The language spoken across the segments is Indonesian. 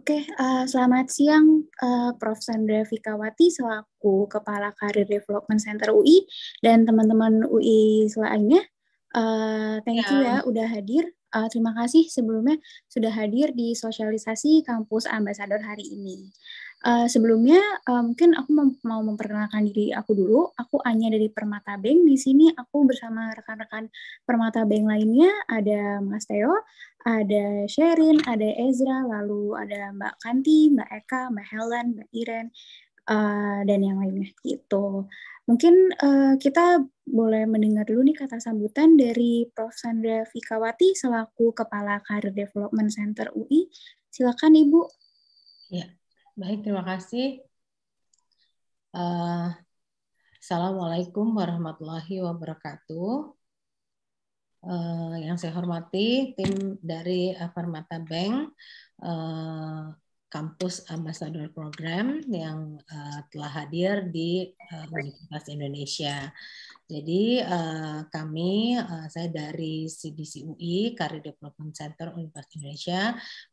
Oke, uh, selamat siang uh, Prof. Sandra Fikawati selaku Kepala Karir Development Center UI dan teman-teman UI selainnya. Uh, eh, thank yeah. you ya, ya udah hadir. Uh, terima kasih sebelumnya sudah hadir di sosialisasi kampus Ambassador hari ini. Eh, sebelumnya uh, mungkin aku mem mau memperkenalkan diri aku dulu. Aku hanya dari Permata Bank. Di sini aku bersama rekan-rekan Permata Bank lainnya ada Mas Theo, ada Sherin, ada Ezra, lalu ada Mbak Kanti, Mbak Eka, Mbak Helen, Mbak Iren, uh, dan yang lainnya gitu. Mungkin uh, kita boleh mendengar dulu nih kata sambutan dari Prof. Sandra Fikawati selaku Kepala Career Development Center UI. Silakan Ibu. Ya. Baik, terima kasih. Uh, Assalamualaikum warahmatullahi wabarakatuh. Uh, yang saya hormati tim dari Permata Bank, uh, kampus ambassador program yang uh, telah hadir di uh, Universitas Indonesia. Jadi uh, kami, uh, saya dari CDC UI, Career Development Center Universitas Indonesia,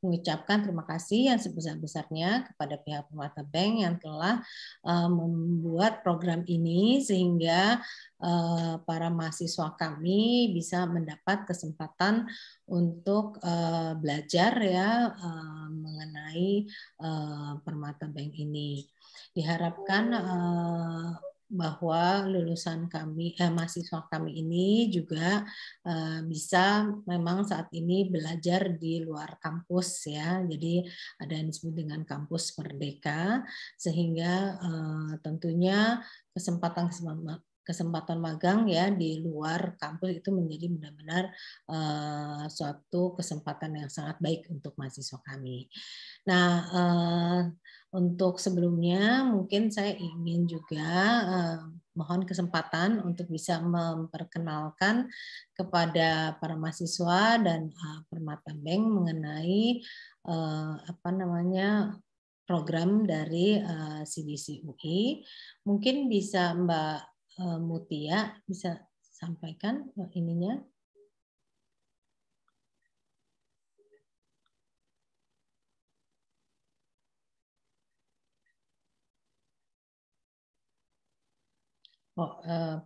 mengucapkan terima kasih yang sebesar-besarnya kepada pihak Permata Bank yang telah uh, membuat program ini sehingga uh, para mahasiswa kami bisa mendapat kesempatan untuk uh, belajar ya uh, mengenai uh, permata bank ini. Diharapkan uh, bahwa lulusan kami eh, mahasiswa kami ini juga uh, bisa memang saat ini belajar di luar kampus ya jadi ada yang disebut dengan kampus merdeka sehingga uh, tentunya kesempatan kesempatan magang ya di luar kampus itu menjadi benar-benar uh, suatu kesempatan yang sangat baik untuk mahasiswa kami. Nah, uh, untuk sebelumnya mungkin saya ingin juga uh, mohon kesempatan untuk bisa memperkenalkan kepada para mahasiswa dan uh, Permata Bank mengenai uh, apa namanya program dari uh, CDC UI. Mungkin bisa Mbak Eh, Mutia bisa sampaikan eh, ininya. Oh, eh,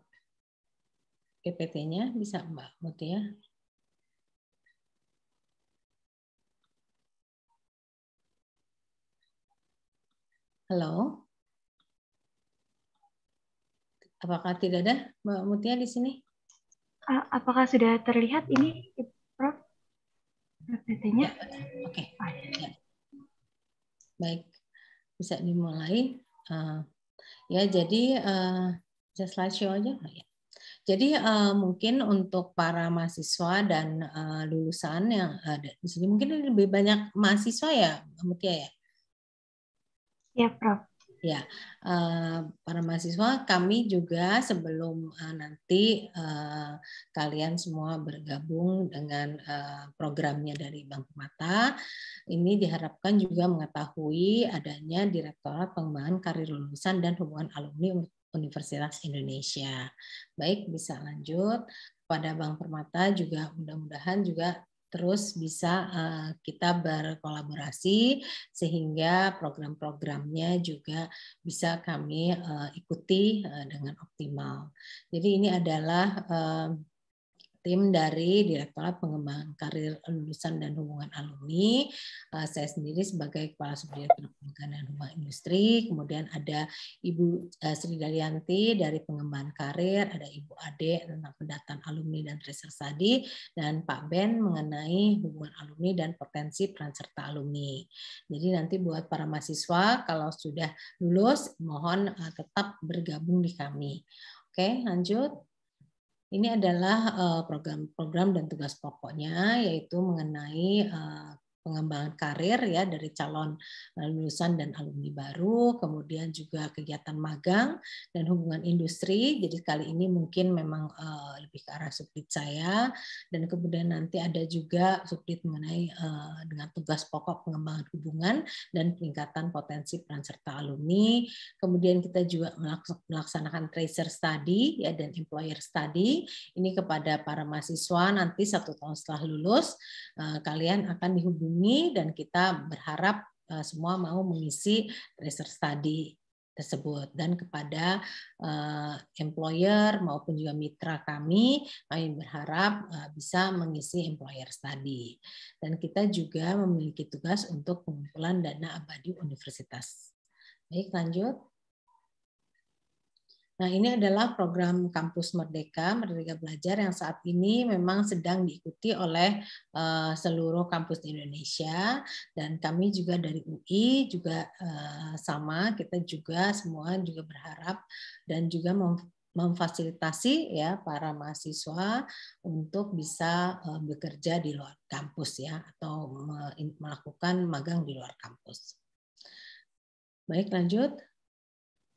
PPT-nya bisa Mbak Mutia. Halo. Apakah tidak ada Mbak Mutia di sini? Apakah sudah terlihat ini, Prof? PPT-nya? Ya, Oke. Okay. Ah, ya. ya. Baik, bisa dimulai. ya, jadi uh, slide show aja. Ya. Jadi uh, mungkin untuk para mahasiswa dan uh, lulusan yang ada di sini, mungkin lebih banyak mahasiswa ya, Mbak Mutia ya? Ya, Prof. Ya, eh, para mahasiswa kami juga sebelum eh, nanti eh, kalian semua bergabung dengan programnya dari Bank Permata, ini diharapkan juga mengetahui adanya Direktorat Pengembangan Karir Lulusan dan Hubungan Alumni Universitas Indonesia. Baik, bisa lanjut pada Bank Permata juga mudah-mudahan juga terus bisa eh, kita berkolaborasi sehingga program-programnya juga bisa kami eh, ikuti eh, dengan optimal. Jadi ini adalah tim dari Direktorat Pengembangan Karir Lulusan dan Hubungan Alumni, eh, saya sendiri sebagai Kepala Subdirektur Pengembangan dan Hubungan Industri, kemudian ada Ibu eh, Sri Dalianti dari Pengembangan Karir, ada Ibu Ade tentang pendataan alumni dan resersadi, dan Pak Ben mengenai hubungan alumni dan potensi peran serta alumni. Jadi nanti buat para mahasiswa kalau sudah lulus mohon eh, tetap bergabung di kami. Oke, lanjut. Ini adalah eh, program-program dan tugas pokoknya yaitu mengenai eh, pengembangan karir ya dari calon eh, lulusan dan alumni baru, kemudian juga kegiatan magang dan hubungan industri. Jadi kali ini mungkin memang eh, lebih ke arah subdit saya dan kemudian nanti ada juga subdit mengenai eh, dengan tugas pokok pengembangan hubungan dan peningkatan potensi peran serta alumni. Kemudian kita juga melaksanakan tracer study ya dan employer study ini kepada para mahasiswa nanti satu tahun setelah lulus kalian akan dihubungi ini dan kita berharap eh, semua mau mengisi research study tersebut dan kepada uh, employer maupun juga mitra kami kami berharap uh, bisa mengisi employer study dan kita juga memiliki tugas untuk pengumpulan dana abadi universitas baik lanjut Nah, ini adalah program Kampus Merdeka, Merdeka Belajar yang saat ini memang sedang diikuti oleh uh, seluruh kampus di Indonesia dan kami juga dari UI juga uh, sama, kita juga semua juga berharap dan juga memfasilitasi ya para mahasiswa untuk bisa uh, bekerja di luar kampus ya atau melakukan magang di luar kampus. Baik, lanjut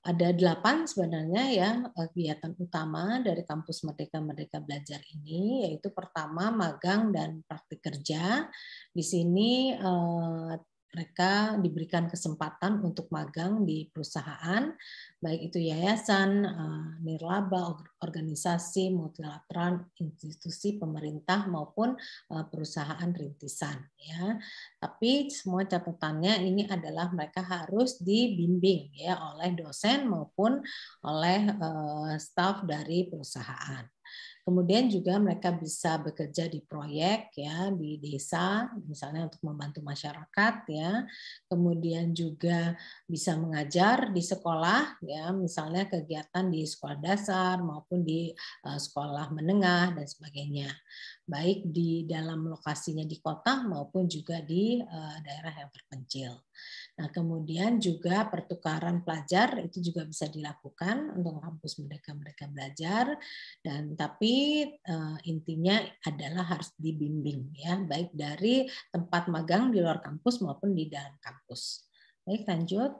ada delapan sebenarnya ya kegiatan utama dari kampus Merdeka Merdeka Belajar ini yaitu pertama magang dan praktik kerja. Di sini eh, mereka diberikan kesempatan untuk magang di perusahaan, baik itu yayasan, eh, nirlaba, organisasi, multilateral, institusi pemerintah maupun eh, perusahaan rintisan. Ya, tapi semua catatannya ini adalah mereka harus dibimbing ya oleh dosen maupun oleh eh, staf dari perusahaan. Kemudian juga mereka bisa bekerja di proyek ya di desa misalnya untuk membantu masyarakat ya. Kemudian juga bisa mengajar di sekolah ya misalnya kegiatan di sekolah dasar maupun di eh, sekolah menengah dan sebagainya. Baik di dalam lokasinya di kota maupun juga di eh, daerah yang terpencil. Nah, kemudian juga pertukaran pelajar itu juga bisa dilakukan untuk kampus mereka-mereka belajar dan tapi uh, intinya adalah harus dibimbing ya, baik dari tempat magang di luar kampus maupun di dalam kampus. Baik, lanjut.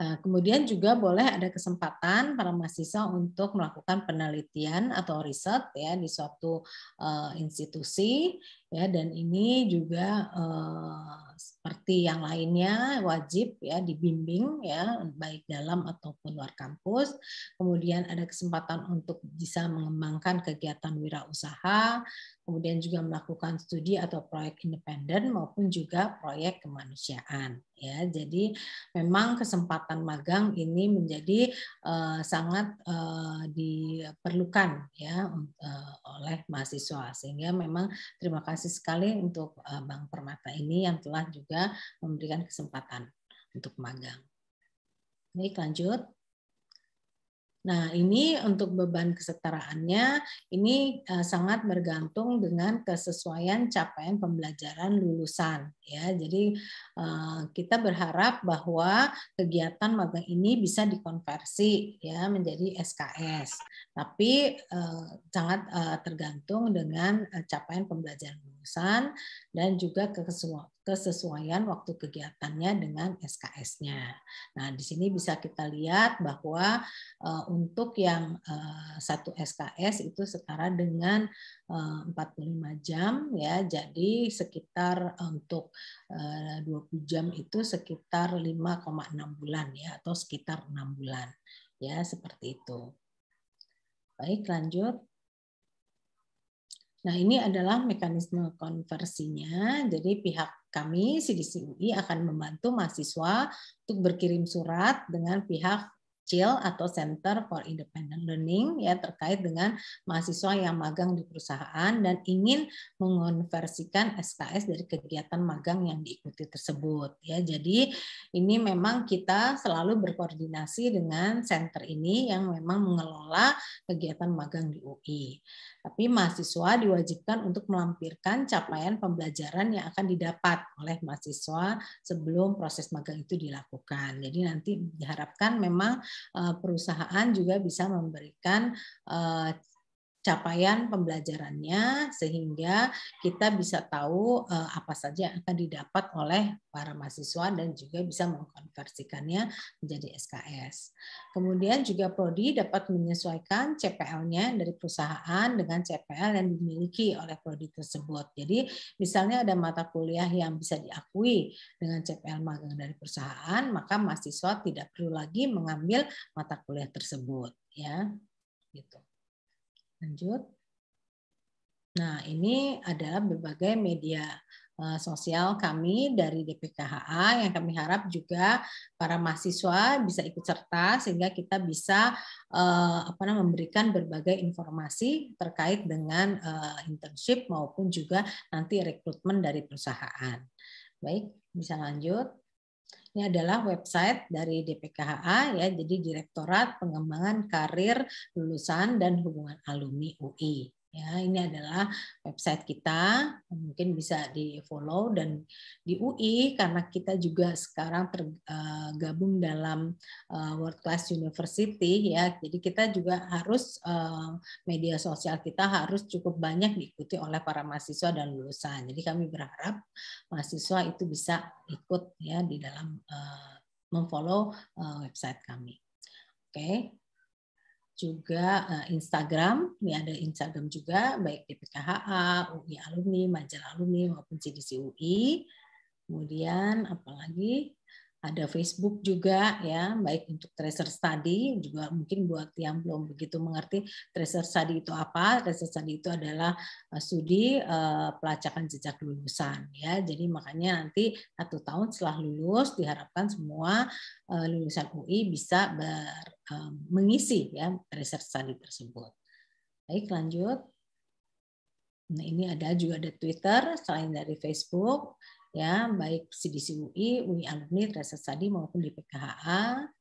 Eh, kemudian juga boleh ada kesempatan para mahasiswa untuk melakukan penelitian atau riset ya di suatu uh, institusi ya dan ini juga eh, seperti yang lainnya wajib ya dibimbing ya baik dalam ataupun luar kampus. Kemudian ada kesempatan untuk bisa mengembangkan kegiatan wirausaha, kemudian juga melakukan studi atau proyek independen maupun juga proyek kemanusiaan ya. Jadi memang kesempatan magang ini menjadi uh, sangat uh, diperlukan ya uh, oleh mahasiswa sehingga memang terima kasih kasih sekali untuk eh, Bank Permata ini yang telah juga memberikan kesempatan untuk magang. Baik, lanjut. Nah, ini untuk beban kesetaraannya, ini eh, sangat bergantung dengan kesesuaian capaian pembelajaran lulusan. Ya, jadi eh, kita berharap bahwa kegiatan magang ini bisa dikonversi ya menjadi SKS, tapi sangat tergantung dengan capaian pembelajaran kepengurusan dan juga kesesuaian waktu kegiatannya dengan SKS-nya. Nah, di sini bisa kita lihat bahwa eh, untuk yang eh, satu SKS itu setara dengan 45 eh, jam ya. Jadi sekitar untuk 20 jam itu sekitar 5,6 bulan ya atau sekitar 6 bulan. Ya, seperti itu. Baik, lanjut. Nah, ini adalah mekanisme konversinya. Jadi pihak kami CDC UI akan membantu mahasiswa untuk berkirim surat dengan pihak CIL atau Center for Independent Learning ya terkait dengan mahasiswa yang magang di perusahaan dan ingin mengonversikan SKS dari kegiatan magang yang diikuti tersebut ya. Jadi ini memang kita selalu berkoordinasi dengan center ini yang memang mengelola kegiatan magang di UI. Tapi mahasiswa diwajibkan untuk melampirkan capaian pembelajaran yang akan didapat oleh mahasiswa sebelum proses magang itu dilakukan. Jadi nanti diharapkan memang eh, perusahaan juga bisa memberikan eh, capaian pembelajarannya sehingga kita bisa tahu eh, apa saja yang akan didapat oleh para mahasiswa dan juga bisa mengkonversikannya menjadi SKS. Kemudian juga prodi dapat menyesuaikan CPL-nya dari perusahaan dengan CPL yang dimiliki oleh prodi tersebut. Jadi misalnya ada mata kuliah yang bisa diakui dengan CPL magang dari perusahaan, maka mahasiswa tidak perlu lagi mengambil mata kuliah tersebut ya. Gitu. Lanjut. Nah, ini adalah berbagai media eh, sosial kami dari DPKHA yang kami harap juga para mahasiswa bisa ikut serta sehingga kita bisa eh, apa namanya memberikan berbagai informasi terkait dengan eh, internship maupun juga nanti rekrutmen dari perusahaan. Baik, bisa lanjut. Ini adalah website dari DPKHA ya, jadi Direktorat Pengembangan Karir Lulusan dan Hubungan Alumni UI. Ya, ini adalah website kita. Mungkin bisa di-follow dan di UI karena kita juga sekarang tergabung eh, dalam eh, World Class University ya. Jadi kita juga harus eh, media sosial kita harus cukup banyak diikuti oleh para mahasiswa dan lulusan. Jadi kami berharap mahasiswa itu bisa ikut ya di dalam memfollow website kami. Oke, juga eh, Instagram, ini ada Instagram juga, baik di PKHA, UI Alumni, Majalah Alumni, maupun CDC UI. Kemudian apalagi ada Facebook juga ya, baik untuk tracer study juga mungkin buat yang belum begitu mengerti tracer study itu apa. Tracer study itu adalah eh, studi eh, pelacakan jejak lulusan ya. Jadi makanya nanti satu tahun setelah lulus diharapkan semua lulusan UI bisa ber Um, mengisi ya research study tersebut. Baik, lanjut. Nah, ini ada juga ada Twitter selain dari Facebook ya, baik CDC UI, UI Alumni Research Study maupun di PKHA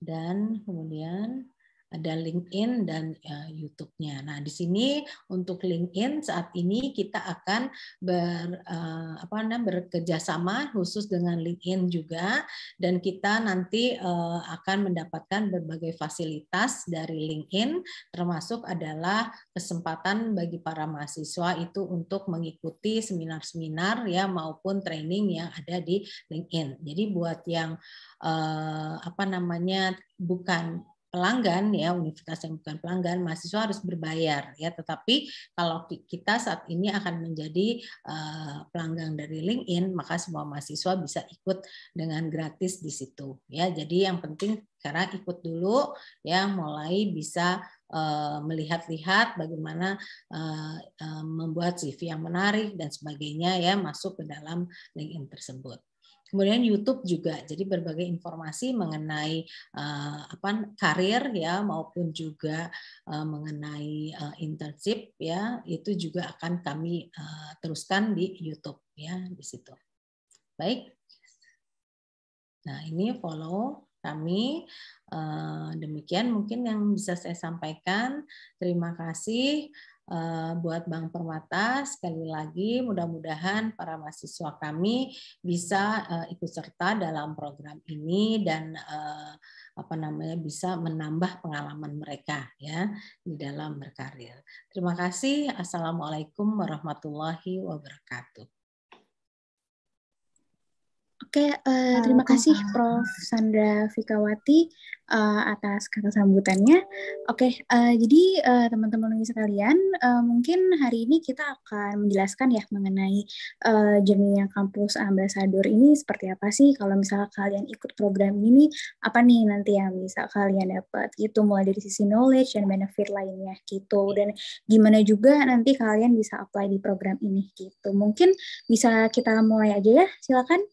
dan kemudian ada LinkedIn dan uh, YouTube-nya. Nah, di sini untuk LinkedIn saat ini kita akan ber uh, apa namanya sama khusus dengan LinkedIn juga dan kita nanti uh, akan mendapatkan berbagai fasilitas dari LinkedIn termasuk adalah kesempatan bagi para mahasiswa itu untuk mengikuti seminar-seminar ya maupun training yang ada di LinkedIn. Jadi buat yang uh, apa namanya bukan pelanggan ya universitas yang bukan pelanggan mahasiswa harus berbayar ya tetapi kalau kita saat ini akan menjadi eh, pelanggan dari LinkedIn maka semua mahasiswa bisa ikut dengan gratis di situ ya jadi yang penting sekarang ikut dulu ya mulai bisa eh, melihat-lihat bagaimana eh, membuat CV yang menarik dan sebagainya ya masuk ke dalam LinkedIn tersebut Kemudian YouTube juga, jadi berbagai informasi mengenai uh, apa karir ya maupun juga uh, mengenai uh, internship ya itu juga akan kami uh, teruskan di YouTube ya di situ. Baik. Nah ini follow kami uh, demikian mungkin yang bisa saya sampaikan. Terima kasih. Eh, buat Bank Permata. Sekali lagi, mudah-mudahan para mahasiswa kami bisa eh, ikut serta dalam program ini dan eh, apa namanya bisa menambah pengalaman mereka ya di dalam berkarir. Terima kasih. Assalamualaikum warahmatullahi wabarakatuh. Oke, uh, terima kasih Prof. Sandra Fikawati uh, atas kata sambutannya. Oke, uh, jadi uh, teman-teman sekalian, uh, mungkin hari ini kita akan menjelaskan ya mengenai uh, jernihnya kampus ambasador ini seperti apa sih kalau misalnya kalian ikut program ini apa nih nanti yang bisa kalian dapat gitu mulai dari sisi knowledge dan benefit lainnya gitu dan gimana juga nanti kalian bisa apply di program ini gitu. Mungkin bisa kita mulai aja ya, silakan.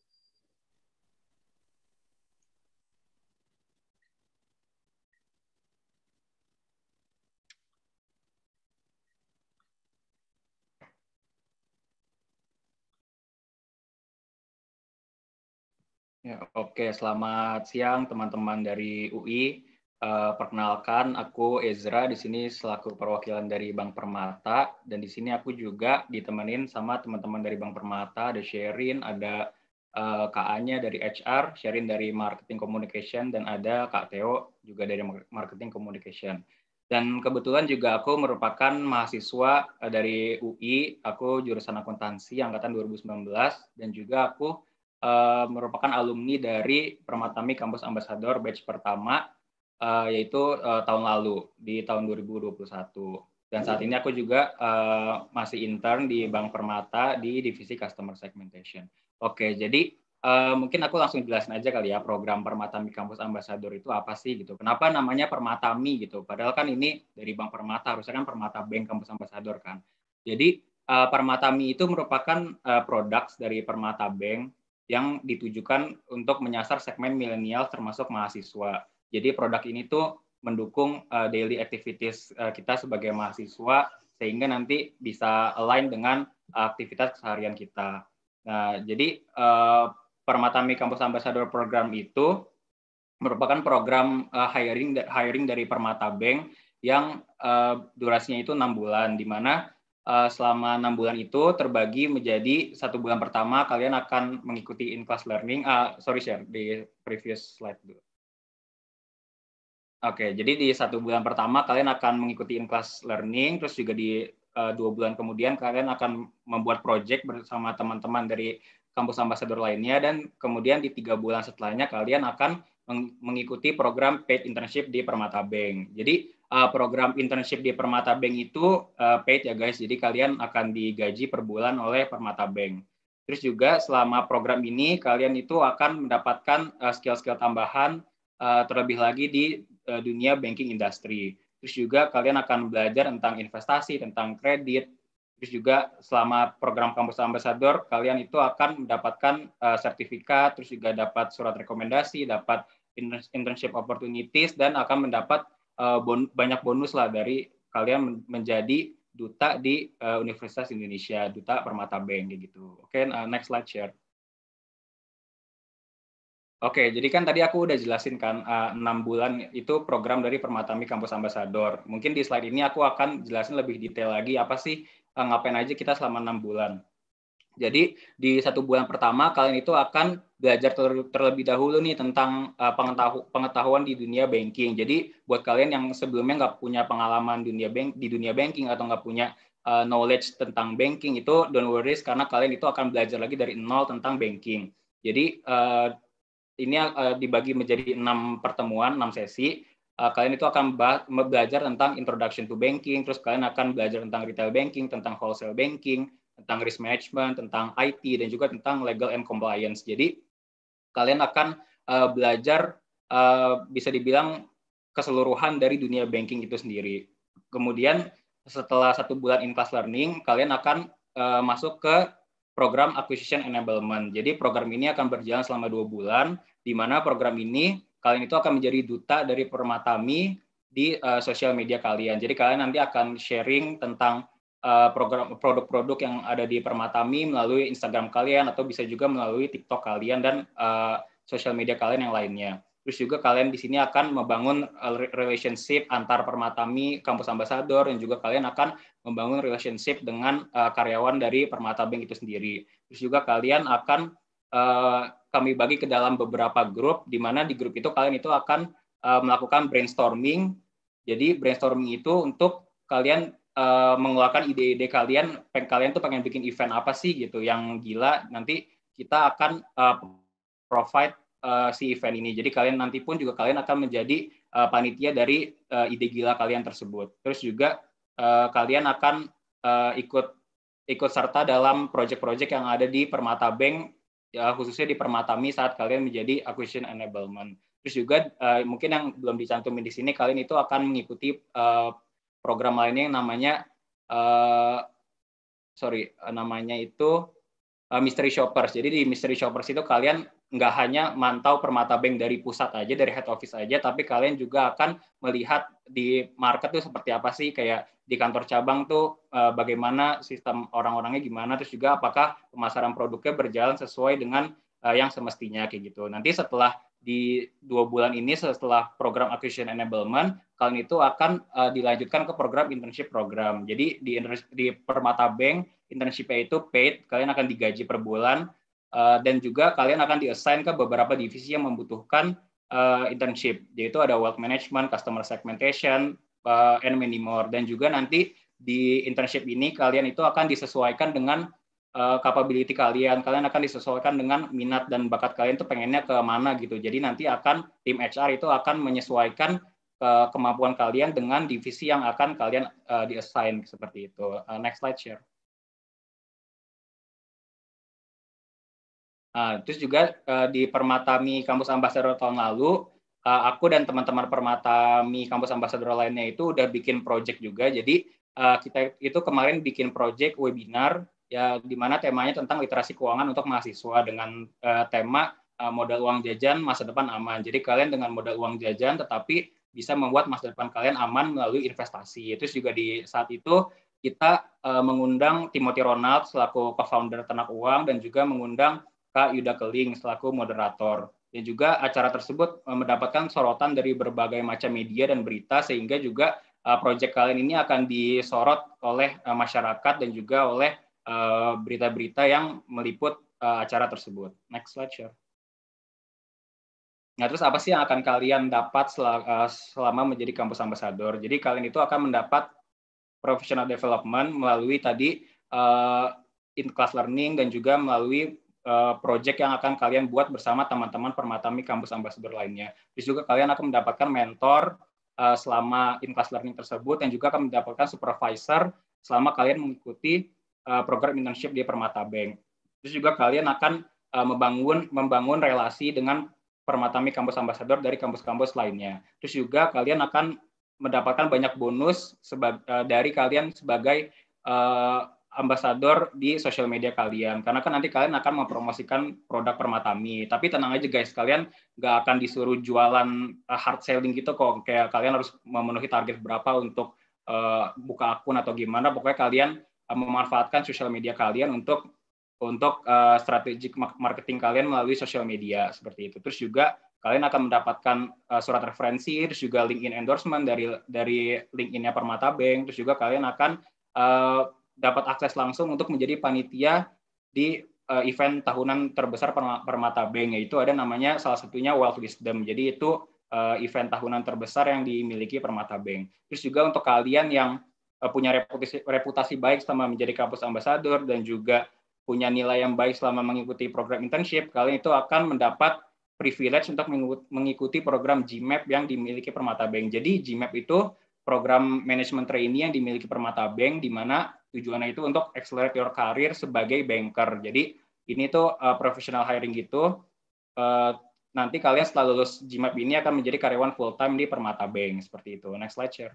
Ya, oke, selamat siang teman-teman dari UI. Uh, eh, perkenalkan, aku Ezra di sini selaku perwakilan dari Bank Permata dan di sini aku juga ditemenin sama teman-teman dari Bank Permata, ada Sherin, ada uh, Kak Anya dari HR, Sherin dari Marketing Communication dan ada Kak Theo juga dari Marketing Communication. Dan kebetulan juga aku merupakan mahasiswa eh, dari UI, aku jurusan akuntansi angkatan 2019 dan juga aku uh, merupakan alumni dari Permatami Kampus Ambassador batch pertama uh, yaitu uh, tahun lalu di tahun 2021. Dan saat ini aku juga uh, masih intern di Bank Permata di divisi customer segmentation. Oke, jadi uh, mungkin aku langsung jelasin aja kali ya program Permatami Kampus Ambassador itu apa sih gitu. Kenapa namanya Permatami gitu? Padahal kan ini dari Bank Permata, harusnya kan Permata Bank Kampus Ambassador kan. Jadi uh, Permatami itu merupakan uh, produk dari Permata Bank yang ditujukan untuk menyasar segmen milenial termasuk mahasiswa. Jadi produk ini tuh mendukung uh, daily activities uh, kita sebagai mahasiswa sehingga nanti bisa align dengan uh, aktivitas keseharian kita. Nah, jadi uh, Permatami Kampus Ambassador Program itu merupakan program uh, hiring hiring dari Permata Bank yang uh, durasinya itu enam bulan, di mana uh, selama enam bulan itu terbagi menjadi satu bulan pertama kalian akan mengikuti in class learning. Uh, sorry share di previous slide dulu. Oke, jadi di satu bulan pertama kalian akan mengikuti in class learning, terus juga di uh, dua bulan kemudian kalian akan membuat project bersama teman-teman dari kampus ambassador lainnya dan kemudian di tiga bulan setelahnya kalian akan mengikuti program paid internship di Permata Bank. Jadi uh, program internship di Permata Bank itu uh, paid ya guys. Jadi kalian akan digaji per bulan oleh Permata Bank. Terus juga selama program ini kalian itu akan mendapatkan eh, skill-skill uh, tambahan uh, terlebih lagi di uh, dunia banking industry. Terus juga kalian akan belajar tentang investasi, tentang kredit. Terus juga selama program kampus ambassador kalian itu akan mendapatkan uh, sertifikat, terus juga dapat surat rekomendasi, dapat internship opportunities dan akan mendapat uh, bon banyak bonus lah dari kalian menjadi duta di uh, Universitas Indonesia, duta Permata Bank gitu. Oke, okay, uh, eh, next slide share. Oke, okay, jadi kan tadi aku udah jelasin kan enam 6 bulan itu program dari Permata Mi Kampus Ambasador. Mungkin di slide ini aku akan jelasin lebih detail lagi apa sih uh, ngapain aja kita selama enam bulan. Jadi di satu bulan pertama kalian itu akan belajar ter terlebih dahulu nih tentang uh, pengetahu pengetahuan di dunia banking. Jadi buat kalian yang sebelumnya nggak punya pengalaman dunia bank di dunia banking atau nggak punya uh, knowledge tentang banking itu don't worry karena kalian itu akan belajar lagi dari nol tentang banking. Jadi uh, ini uh, dibagi menjadi enam pertemuan, enam sesi uh, kalian itu akan belajar tentang introduction to banking, terus kalian akan belajar tentang retail banking, tentang wholesale banking, tentang risk management, tentang IT, dan juga tentang legal and compliance. Jadi kalian akan uh, belajar uh, bisa dibilang keseluruhan dari dunia banking itu sendiri. Kemudian setelah satu bulan in class learning, kalian akan uh, masuk ke program acquisition enablement. Jadi program ini akan berjalan selama dua bulan, di mana program ini kalian itu akan menjadi duta dari Permatami di uh, sosial media kalian. Jadi kalian nanti akan sharing tentang Eh, program produk-produk yang ada di Permatami melalui Instagram kalian atau bisa juga melalui TikTok kalian dan uh, eh, sosial media kalian yang lainnya. Terus juga kalian di sini akan membangun eh, relationship antar Permatami kampus ambasador dan juga kalian akan membangun relationship dengan uh, karyawan dari Permata Bank itu sendiri. Terus juga kalian akan uh, kami bagi ke dalam beberapa grup di mana di grup itu kalian itu akan uh, melakukan brainstorming. Jadi brainstorming itu untuk kalian Eh, mengeluarkan ide-ide kalian, peng kalian tuh pengen bikin event apa sih gitu yang gila nanti kita akan uh, provide uh, si event ini. Jadi kalian nanti pun juga kalian akan menjadi uh, panitia dari uh, ide gila kalian tersebut. Terus juga uh, kalian akan uh, ikut ikut serta dalam project-project yang ada di Permata Bank ya khususnya di Permata Mi saat kalian menjadi acquisition enablement. Terus juga uh, mungkin yang belum dicantumin di sini kalian itu akan mengikuti uh, program lainnya yang namanya uh, sorry eh, namanya itu uh, mystery shoppers. Jadi di mystery shoppers itu kalian nggak hanya mantau permata bank dari pusat aja, dari head office aja, tapi kalian juga akan melihat di market tuh seperti apa sih, kayak di kantor cabang tuh uh, bagaimana sistem orang-orangnya gimana, terus juga apakah pemasaran produknya berjalan sesuai dengan uh, yang semestinya kayak gitu. Nanti setelah di dua bulan ini setelah program acquisition enablement kalian itu akan uh, dilanjutkan ke program internship program jadi di di Permata Bank internshipnya itu paid kalian akan digaji per bulan uh, dan juga kalian akan diassign ke beberapa divisi yang membutuhkan uh, internship yaitu ada wealth management customer segmentation uh, and many more dan juga nanti di internship ini kalian itu akan disesuaikan dengan uh, capability kalian kalian akan disesuaikan dengan minat dan bakat kalian tuh pengennya ke mana gitu jadi nanti akan tim HR itu akan menyesuaikan uh, kemampuan kalian dengan divisi yang akan kalian uh, diassign seperti itu uh, next slide share Nah, terus juga uh, di Permatami Kampus Ambassador tahun lalu, uh, aku dan teman-teman Permatami Kampus Ambassador lainnya itu udah bikin project juga. Jadi uh, kita itu kemarin bikin project webinar ya di mana temanya tentang literasi keuangan untuk mahasiswa dengan uh, tema uh, modal uang jajan masa depan aman. Jadi kalian dengan modal uang jajan tetapi bisa membuat masa depan kalian aman melalui investasi. Terus juga di saat itu kita uh, mengundang Timothy Ronald selaku co-founder Ternak Uang dan juga mengundang Kak Yuda Keling selaku moderator. Dan juga acara tersebut uh, mendapatkan sorotan dari berbagai macam media dan berita sehingga juga uh, proyek kalian ini akan disorot oleh uh, masyarakat dan juga oleh Eh, berita-berita yang meliput eh, acara tersebut. Next slide, share. Nah, terus apa sih yang akan kalian dapat eh, selama menjadi kampus ambassador? Jadi kalian itu akan mendapat professional development melalui tadi uh, in-class learning dan juga melalui uh, project yang akan kalian buat bersama teman-teman permatami kampus ambassador lainnya. Terus juga kalian akan mendapatkan mentor uh, selama in-class learning tersebut dan juga akan mendapatkan supervisor selama kalian mengikuti Eh, program internship di Permata Bank. Terus juga kalian akan eh, membangun membangun relasi dengan Permata Mi Kampus Ambassador dari kampus-kampus lainnya. Terus juga kalian akan mendapatkan banyak bonus eh, dari kalian sebagai uh, ambasador di sosial media kalian. Karena kan nanti kalian akan mempromosikan produk Permata Mi. Tapi tenang aja guys, kalian nggak akan disuruh jualan hard selling gitu kok. Kayak kalian harus memenuhi target berapa untuk uh, buka akun atau gimana. Pokoknya kalian Eh, memanfaatkan sosial media kalian untuk untuk uh, eh, strategik marketing kalian melalui sosial media seperti itu. Terus juga kalian akan mendapatkan uh, surat referensi, terus juga LinkedIn endorsement dari dari LinkedIn-nya Permata Bank, terus juga kalian akan uh, dapat akses langsung untuk menjadi panitia di uh, event tahunan terbesar Permata Bank yaitu ada namanya salah satunya Wealth Wisdom. Jadi itu uh, event tahunan terbesar yang dimiliki Permata Bank. Terus juga untuk kalian yang Eh, punya reputasi reputasi baik selama menjadi kampus ambasador dan juga punya nilai yang baik selama mengikuti program internship, kalian itu akan mendapat privilege untuk mengikuti program GMAP yang dimiliki Permata Bank. Jadi GMAP itu program manajemen trainee yang dimiliki Permata Bank di mana tujuannya itu untuk accelerate your career sebagai banker. Jadi ini tuh uh, professional hiring gitu. Uh, nanti kalian setelah lulus GMAP ini akan menjadi karyawan full time di Permata Bank seperti itu. Next slide share.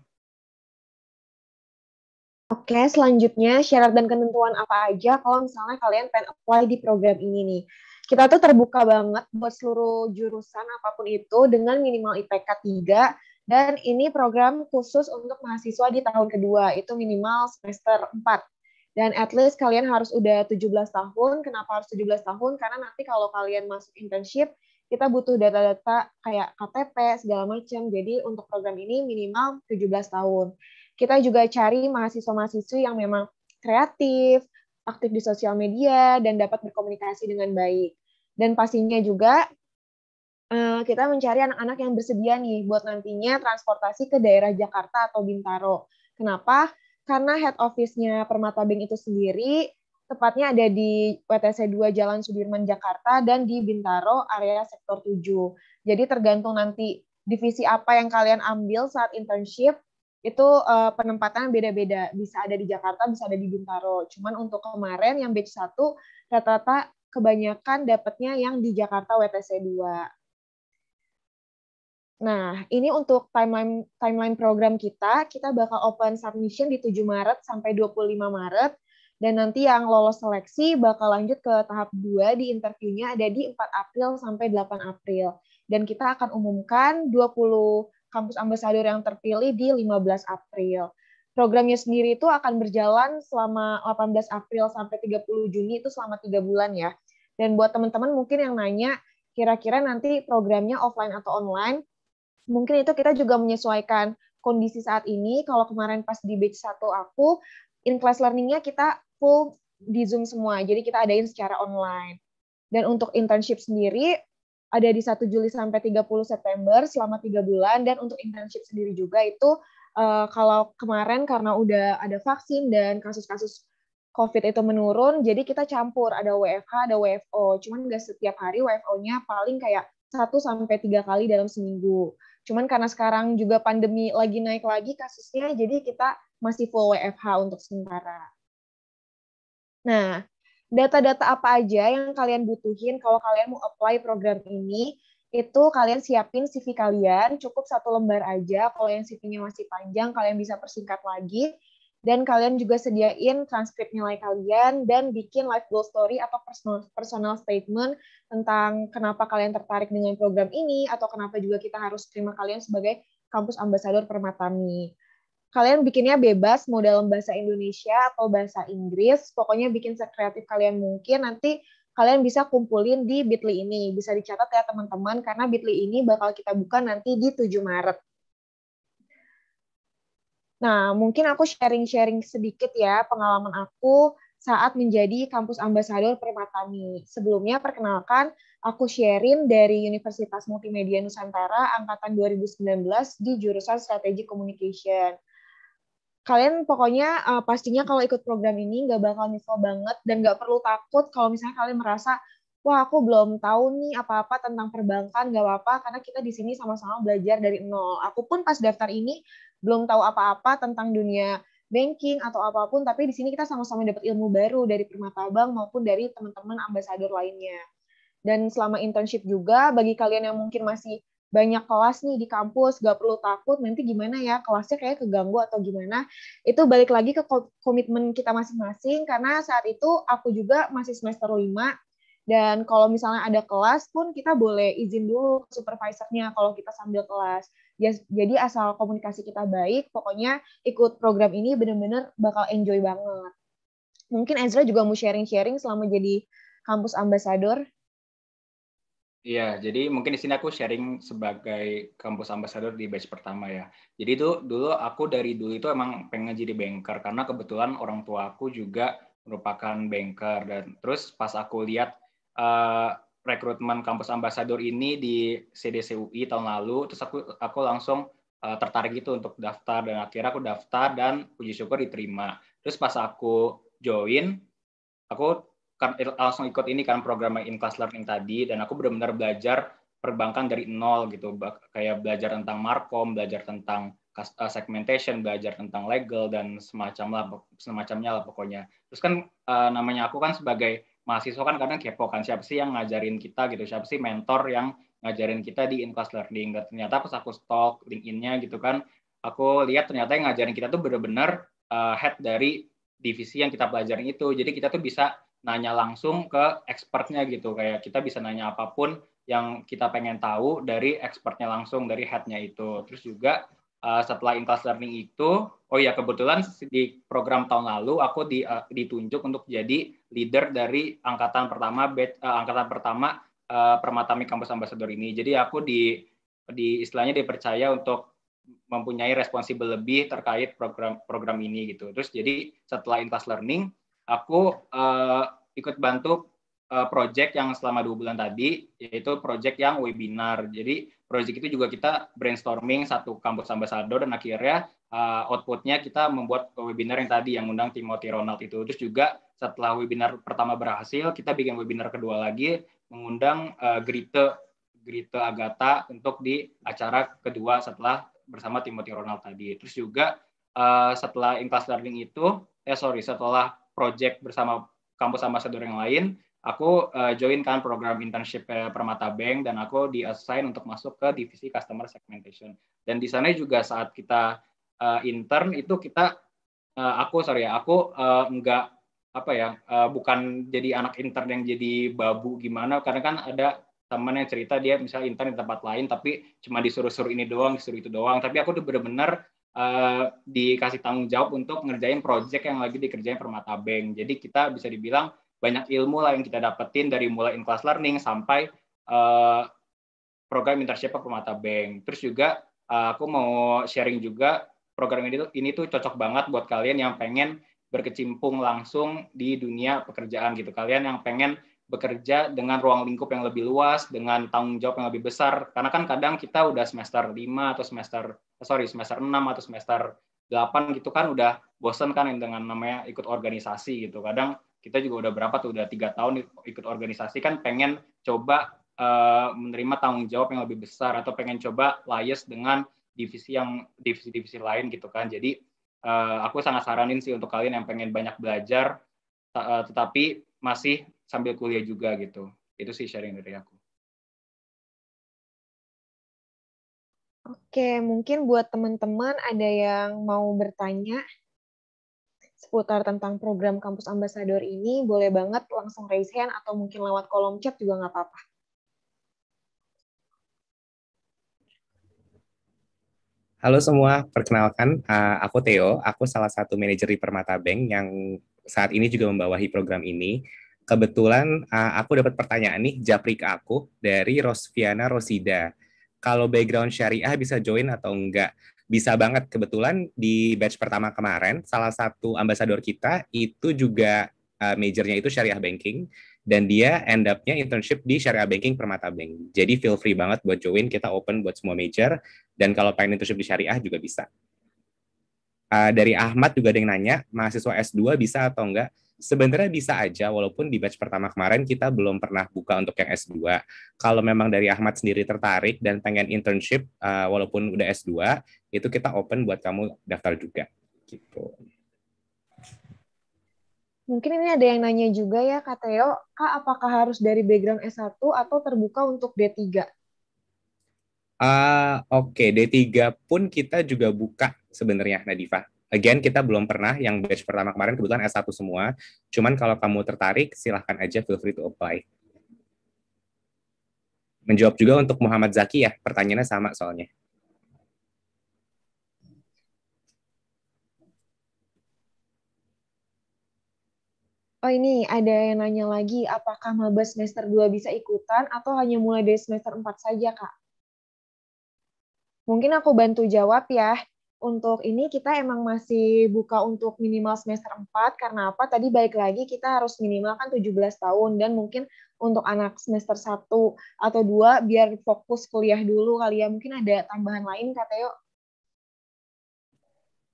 Oke, selanjutnya syarat dan ketentuan apa aja kalau misalnya kalian pengen apply di program ini nih. Kita tuh terbuka banget buat seluruh jurusan apapun itu dengan minimal IPK 3 dan ini program khusus untuk mahasiswa di tahun kedua, itu minimal semester 4. Dan at least kalian harus udah 17 tahun. Kenapa harus 17 tahun? Karena nanti kalau kalian masuk internship, kita butuh data-data kayak KTP segala macam. Jadi untuk program ini minimal 17 tahun. Kita juga cari mahasiswa-mahasiswi yang memang kreatif, aktif di sosial media, dan dapat berkomunikasi dengan baik. Dan pastinya juga eh, kita mencari anak-anak yang bersedia nih buat nantinya transportasi ke daerah Jakarta atau Bintaro. Kenapa? Karena head office-nya Permata Bank itu sendiri tepatnya ada di WTC 2 Jalan Sudirman Jakarta dan di Bintaro area sektor 7. Jadi tergantung nanti divisi apa yang kalian ambil saat internship, itu uh, eh, penempatan beda-beda bisa ada di Jakarta bisa ada di Bintaro cuman untuk kemarin yang batch 1 rata-rata kebanyakan dapatnya yang di Jakarta WTC 2 nah ini untuk timeline timeline program kita kita bakal open submission di 7 Maret sampai 25 Maret dan nanti yang lolos seleksi bakal lanjut ke tahap 2 di interviewnya ada di 4 April sampai 8 April dan kita akan umumkan 20 kampus ambasador yang terpilih di 15 April. Programnya sendiri itu akan berjalan selama 18 April sampai 30 Juni itu selama tiga bulan ya. Dan buat teman-teman mungkin yang nanya kira-kira nanti programnya offline atau online, mungkin itu kita juga menyesuaikan kondisi saat ini. Kalau kemarin pas di batch 1 aku, in class learning-nya kita full di Zoom semua. Jadi kita adain secara online. Dan untuk internship sendiri, ada di 1 Juli sampai 30 September selama tiga bulan dan untuk internship sendiri juga itu uh, kalau kemarin karena udah ada vaksin dan kasus-kasus COVID itu menurun, jadi kita campur ada WFH, ada WFO. Cuman nggak setiap hari WFO-nya paling kayak satu sampai tiga kali dalam seminggu. Cuman karena sekarang juga pandemi lagi naik lagi kasusnya, jadi kita masih full WFH untuk sementara. Nah, data-data apa aja yang kalian butuhin kalau kalian mau apply program ini itu kalian siapin CV kalian cukup satu lembar aja kalau yang CV-nya masih panjang kalian bisa persingkat lagi dan kalian juga sediain transkrip nilai kalian dan bikin life goal story atau personal statement tentang kenapa kalian tertarik dengan program ini atau kenapa juga kita harus terima kalian sebagai kampus ambasador Permatami kalian bikinnya bebas mau dalam bahasa Indonesia atau bahasa Inggris pokoknya bikin sekreatif kalian mungkin nanti kalian bisa kumpulin di Bitly ini bisa dicatat ya teman-teman karena Bitly ini bakal kita buka nanti di 7 Maret Nah, mungkin aku sharing-sharing sedikit ya pengalaman aku saat menjadi kampus ambasador Permatami. Sebelumnya perkenalkan, aku sharing dari Universitas Multimedia Nusantara angkatan 2019 di jurusan Strategi Communication kalian pokoknya uh, pastinya kalau ikut program ini nggak bakal nyesel banget dan nggak perlu takut kalau misalnya kalian merasa wah aku belum tahu nih apa-apa tentang perbankan nggak apa-apa karena kita di sini sama-sama belajar dari nol aku pun pas daftar ini belum tahu apa-apa tentang dunia banking atau apapun tapi di sini kita sama-sama dapat ilmu baru dari Permata Bank maupun dari teman-teman ambasador lainnya dan selama internship juga bagi kalian yang mungkin masih banyak kelas nih di kampus, gak perlu takut nanti gimana ya kelasnya kayak keganggu atau gimana. Itu balik lagi ke komitmen kita masing-masing karena saat itu aku juga masih semester lima dan kalau misalnya ada kelas pun kita boleh izin dulu supervisornya kalau kita sambil kelas. Ya, jadi asal komunikasi kita baik, pokoknya ikut program ini bener-bener bakal enjoy banget. Mungkin Ezra juga mau sharing-sharing selama jadi kampus ambasador Iya, jadi mungkin di sini aku sharing sebagai kampus ambassador di batch pertama ya. Jadi itu dulu aku dari dulu itu emang pengen jadi banker karena kebetulan orang tua aku juga merupakan banker dan terus pas aku lihat uh, rekrutmen kampus ambassador ini di CDCUI tahun lalu, terus aku aku langsung uh, tertarik itu untuk daftar dan akhirnya aku daftar dan puji syukur diterima. Terus pas aku join, aku Kan langsung ikut ini kan program in class learning tadi dan aku benar-benar belajar perbankan dari nol gitu kayak belajar tentang markom belajar tentang eh, segmentation belajar tentang legal dan semacam lah semacamnya lah pokoknya terus kan eh, namanya aku kan sebagai mahasiswa kan kadang kepo kan siapa sih yang ngajarin kita gitu siapa sih mentor yang ngajarin kita di in class learning dan ternyata pas aku stalk LinkedIn-nya gitu kan aku lihat ternyata yang ngajarin kita tuh benar-benar eh, head dari divisi yang kita pelajarin itu jadi kita tuh bisa nanya langsung ke expertnya gitu kayak kita bisa nanya apapun yang kita pengen tahu dari expertnya langsung dari headnya itu terus juga uh, setelah in class learning itu oh ya kebetulan di program tahun lalu aku di, uh, ditunjuk untuk jadi leader dari angkatan pertama uh, angkatan pertama uh, permatami kampus ambassador ini jadi aku di di istilahnya dipercaya untuk mempunyai responsibel lebih terkait program program ini gitu terus jadi setelah in class learning aku uh, ikut bantu uh, project yang selama dua bulan tadi, yaitu project yang webinar. Jadi project itu juga kita brainstorming satu kampus ambasador dan akhirnya uh, outputnya kita membuat webinar yang tadi yang undang Timothy Ronald itu. Terus juga setelah webinar pertama berhasil, kita bikin webinar kedua lagi mengundang uh, Grite Grite Agata untuk di acara kedua setelah bersama Timothy Ronald tadi. Terus juga uh, setelah in class learning itu, eh sorry setelah project bersama kampus ambassador yang lain, aku uh, join kan program internship eh, Permata Bank dan aku diassign untuk masuk ke divisi customer segmentation. Dan di sana juga saat kita uh, intern itu kita uh, aku sorry ya, aku uh, enggak apa ya, uh, bukan jadi anak intern yang jadi babu gimana karena kan ada teman yang cerita dia misalnya intern di tempat lain tapi cuma disuruh-suruh ini doang, disuruh itu doang, tapi aku tuh bener-bener uh, dikasih tanggung jawab untuk ngerjain project yang lagi dikerjain Permata Bank. Jadi kita bisa dibilang banyak ilmu lah yang kita dapetin dari mulai in class learning sampai uh, program internship Permata Bank. Terus juga uh, aku mau sharing juga program ini tuh, ini tuh cocok banget buat kalian yang pengen berkecimpung langsung di dunia pekerjaan gitu. Kalian yang pengen bekerja dengan ruang lingkup yang lebih luas, dengan tanggung jawab yang lebih besar. Karena kan kadang kita udah semester 5 atau semester sorry semester 6 atau semester 8 gitu kan udah bosen kan dengan namanya ikut organisasi gitu. Kadang kita juga udah berapa tuh udah tiga tahun ikut organisasi kan pengen coba uh, menerima tanggung jawab yang lebih besar atau pengen coba layes dengan divisi yang divisi-divisi lain gitu kan. Jadi uh, aku sangat saranin sih untuk kalian yang pengen banyak belajar uh, tetapi masih sambil kuliah juga gitu. Itu sih sharing dari aku. Oke, mungkin buat teman-teman ada yang mau bertanya seputar tentang program kampus ambasador ini, boleh banget langsung raise hand atau mungkin lewat kolom chat juga nggak apa-apa. Halo semua, perkenalkan eh, aku Theo, aku salah satu manajer di Permata Bank yang saat ini juga membawahi program ini. Kebetulan eh, aku dapat pertanyaan nih japri aku dari Rosviana Rosida kalau background syariah bisa join atau enggak. Bisa banget kebetulan di batch pertama kemarin salah satu ambasador kita itu juga uh, majornya itu syariah banking dan dia end up-nya internship di Syariah Banking Permata Bank. Jadi feel free banget buat join, kita open buat semua major dan kalau pengen internship di syariah juga bisa. Eh, dari Ahmad juga ada yang nanya, mahasiswa S2 bisa atau enggak? Sebenarnya bisa aja, walaupun di batch pertama kemarin kita belum pernah buka untuk yang S2. Kalau memang dari Ahmad sendiri tertarik dan pengen internship, uh, walaupun udah S2, itu kita open buat kamu daftar juga. Gitu. Mungkin ini ada yang nanya juga ya, Kak Teo, Kak, apakah harus dari background S1 atau terbuka untuk D3? Uh, eh, Oke, okay. D3 pun kita juga buka sebenarnya Nadifa. Again, kita belum pernah yang batch pertama kemarin kebetulan S1 semua. Cuman kalau kamu tertarik, silahkan aja feel free to apply. Menjawab juga untuk Muhammad Zaki ya, pertanyaannya sama soalnya. Oh ini ada yang nanya lagi, apakah Mabes semester 2 bisa ikutan atau hanya mulai dari semester 4 saja, Kak? Mungkin aku bantu jawab ya untuk ini kita emang masih buka untuk minimal semester 4 karena apa? Tadi balik lagi kita harus minimal kan 17 tahun dan mungkin untuk anak semester 1 atau 2 biar fokus kuliah dulu kali ya. Mungkin ada tambahan lain kata yuk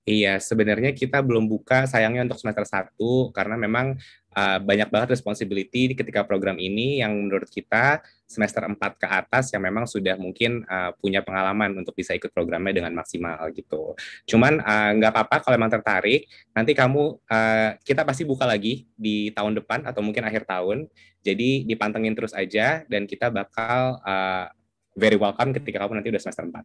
Iya, sebenarnya kita belum buka sayangnya untuk semester 1 karena memang uh, banyak banget responsibility ketika program ini yang menurut kita semester 4 ke atas yang memang sudah mungkin uh, punya pengalaman untuk bisa ikut programnya dengan maksimal gitu. Cuman uh, apa-apa kalau memang tertarik, nanti kamu uh, kita pasti buka lagi di tahun depan atau mungkin akhir tahun. Jadi dipantengin terus aja dan kita bakal uh, very welcome ketika kamu nanti udah semester 4.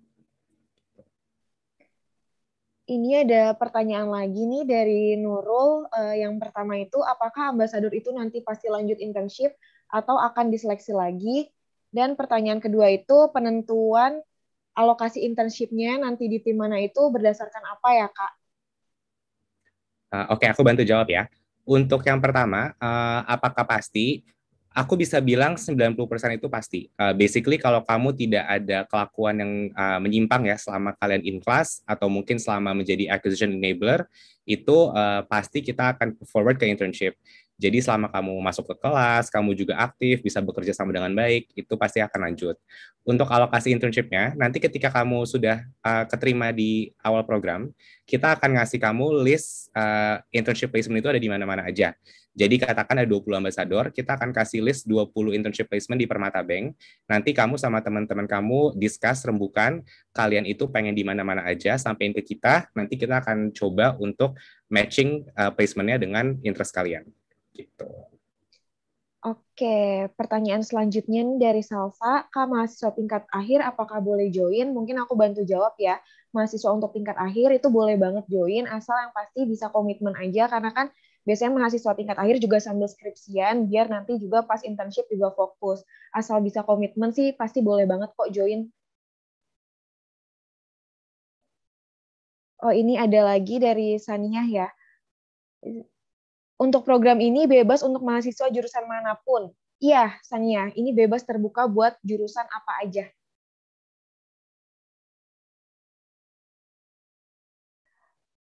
Ini ada pertanyaan lagi nih dari Nurul. Uh, yang pertama itu, apakah ambasador itu nanti pasti lanjut internship atau akan diseleksi lagi? Dan pertanyaan kedua itu, penentuan alokasi internshipnya nanti di tim mana itu berdasarkan apa ya, Kak? Uh, Oke, okay, aku bantu jawab ya. Untuk yang pertama, uh, apakah pasti? aku bisa bilang 90% itu pasti. Uh, basically kalau kamu tidak ada kelakuan yang uh, menyimpang ya selama kalian in class atau mungkin selama menjadi acquisition enabler, itu uh, pasti kita akan forward ke internship. Jadi selama kamu masuk ke kelas, kamu juga aktif, bisa bekerja sama dengan baik, itu pasti akan lanjut. Untuk alokasi internshipnya, nanti ketika kamu sudah uh, keterima di awal program, kita akan ngasih kamu list uh, internship placement itu ada di mana-mana aja. Jadi katakan ada 20 ambasador, kita akan kasih list 20 internship placement di Permata Bank. Nanti kamu sama teman-teman kamu discuss, rembukan, kalian itu pengen di mana-mana aja, sampaiin ke kita, nanti kita akan coba untuk matching uh, placementnya dengan interest kalian. Gitu. Oke, pertanyaan selanjutnya nih dari Salsa. Kak, mahasiswa tingkat akhir apakah boleh join? Mungkin aku bantu jawab ya. Mahasiswa untuk tingkat akhir itu boleh banget join, asal yang pasti bisa komitmen aja, karena kan biasanya mahasiswa tingkat akhir juga sambil skripsian, biar nanti juga pas internship juga fokus. Asal bisa komitmen sih, pasti boleh banget kok join. Oh, ini ada lagi dari Saniah ya untuk program ini bebas untuk mahasiswa jurusan manapun. Iya, Sania, ini bebas terbuka buat jurusan apa aja.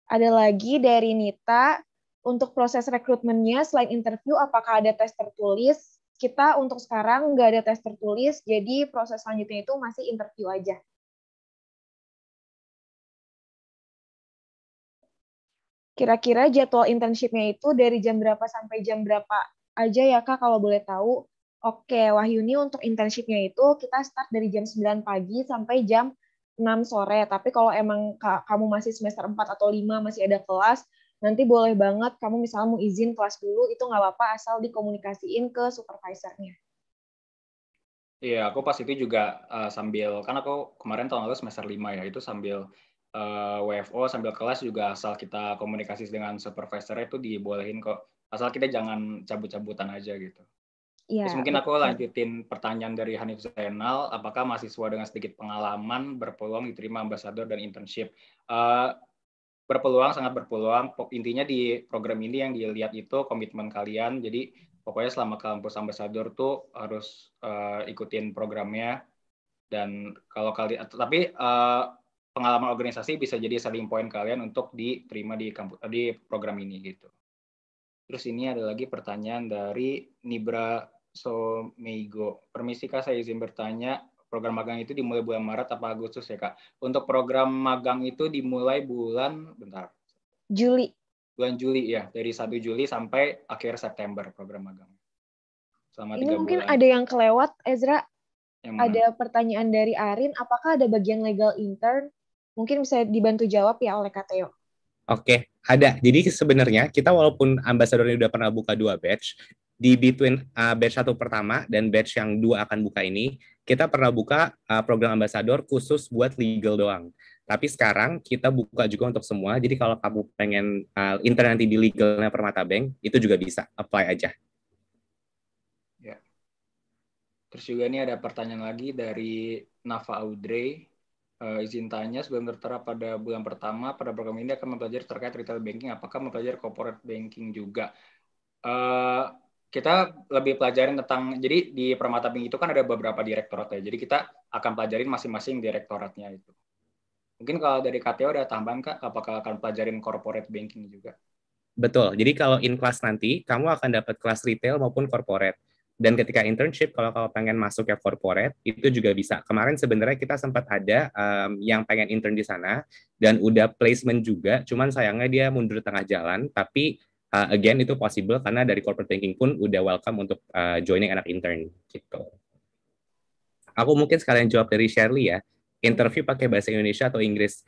Ada lagi dari Nita, untuk proses rekrutmennya selain interview, apakah ada tes tertulis? Kita untuk sekarang nggak ada tes tertulis, jadi proses selanjutnya itu masih interview aja. Kira-kira jadwal internshipnya itu dari jam berapa sampai jam berapa aja ya Kak kalau boleh tahu? Oke, Wahyuni untuk internshipnya itu kita start dari jam 9 pagi sampai jam 6 sore. Tapi kalau emang Kak, kamu masih semester 4 atau 5 masih ada kelas, nanti boleh banget kamu misalnya mau izin kelas dulu itu nggak apa-apa asal dikomunikasiin ke supervisornya. Iya, aku pas itu juga uh, sambil kan aku kemarin tahun lalu semester 5 ya, itu sambil uh, eh, WFO sambil kelas juga asal kita komunikasi dengan supervisor itu dibolehin kok asal kita jangan cabut-cabutan aja gitu. Ya, Terus mungkin aku lanjutin pertanyaan dari Hanif Zainal, apakah mahasiswa dengan sedikit pengalaman berpeluang diterima ambasador dan internship? Uh, berpeluang sangat berpeluang. Intinya di program ini yang dilihat itu komitmen kalian. Jadi pokoknya selama kampus ambasador tuh harus uh, ikutin programnya. Dan kalau kalian, tapi uh, pengalaman organisasi bisa jadi selling poin kalian untuk diterima di kampus eh, di program ini gitu. Terus ini ada lagi pertanyaan dari Nibra Somego. Permisi Kak, saya izin bertanya, program magang itu dimulai bulan Maret apa Agustus ya Kak? Untuk program magang itu dimulai bulan, bentar. Juli. Bulan Juli ya, dari 1 Juli sampai akhir September program magang. Selama ini mungkin bulan. ada yang kelewat, Ezra. ada pertanyaan dari Arin, apakah ada bagian legal intern? Mungkin bisa dibantu jawab ya oleh Kateo. Oke, okay. ada. Jadi sebenarnya kita walaupun ambasadornya udah pernah buka dua batch, di between uh, batch satu pertama dan batch yang dua akan buka ini, kita pernah buka uh, program ambasador khusus buat legal doang. Tapi sekarang kita buka juga untuk semua. Jadi kalau kamu pengen uh, intern nanti di legalnya Permata Bank, itu juga bisa apply aja. Ya. Terus juga ini ada pertanyaan lagi dari Nafa Audrey uh, izin tanya sebelum tertera pada bulan pertama pada program ini akan mempelajari terkait retail banking apakah mempelajari corporate banking juga uh, kita lebih pelajarin tentang jadi di Permata Bank itu kan ada beberapa direktorat ya jadi kita akan pelajarin masing-masing direktoratnya itu mungkin kalau dari KTO ada tambahan kak apakah akan pelajarin corporate banking juga betul jadi kalau in class nanti kamu akan dapat kelas retail maupun corporate dan ketika internship, kalau kalau pengen masuk ke corporate, itu juga bisa. Kemarin sebenarnya kita sempat ada um, yang pengen intern di sana dan udah placement juga, cuman sayangnya dia mundur tengah jalan. Tapi uh, again itu possible karena dari corporate banking pun udah welcome untuk uh, joining anak intern gitu. Aku mungkin sekalian jawab dari Shirley ya. Interview pakai bahasa Indonesia atau Inggris?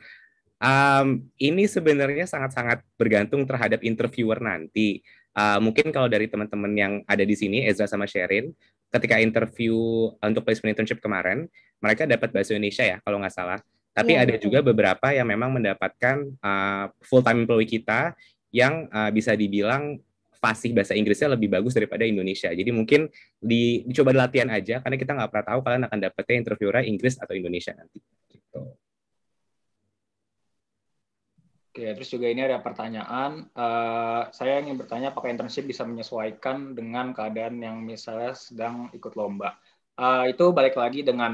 Um, ini sebenarnya sangat-sangat bergantung terhadap interviewer nanti uh, mungkin kalau dari teman-teman yang ada di sini Ezra sama Sherin ketika interview eh, untuk placement internship kemarin mereka dapat bahasa Indonesia ya kalau nggak salah tapi yeah. ada juga beberapa yang memang mendapatkan uh, eh, full time employee kita yang uh, bisa dibilang fasih bahasa Inggrisnya lebih bagus daripada Indonesia. Jadi mungkin di, dicoba latihan aja karena kita nggak pernah tahu kalian akan dapetnya interviewer Inggris atau Indonesia nanti. Gitu. Oke, terus juga ini ada pertanyaan. Uh, saya ingin bertanya apakah internship bisa menyesuaikan dengan keadaan yang misalnya sedang ikut lomba. Uh, itu balik lagi dengan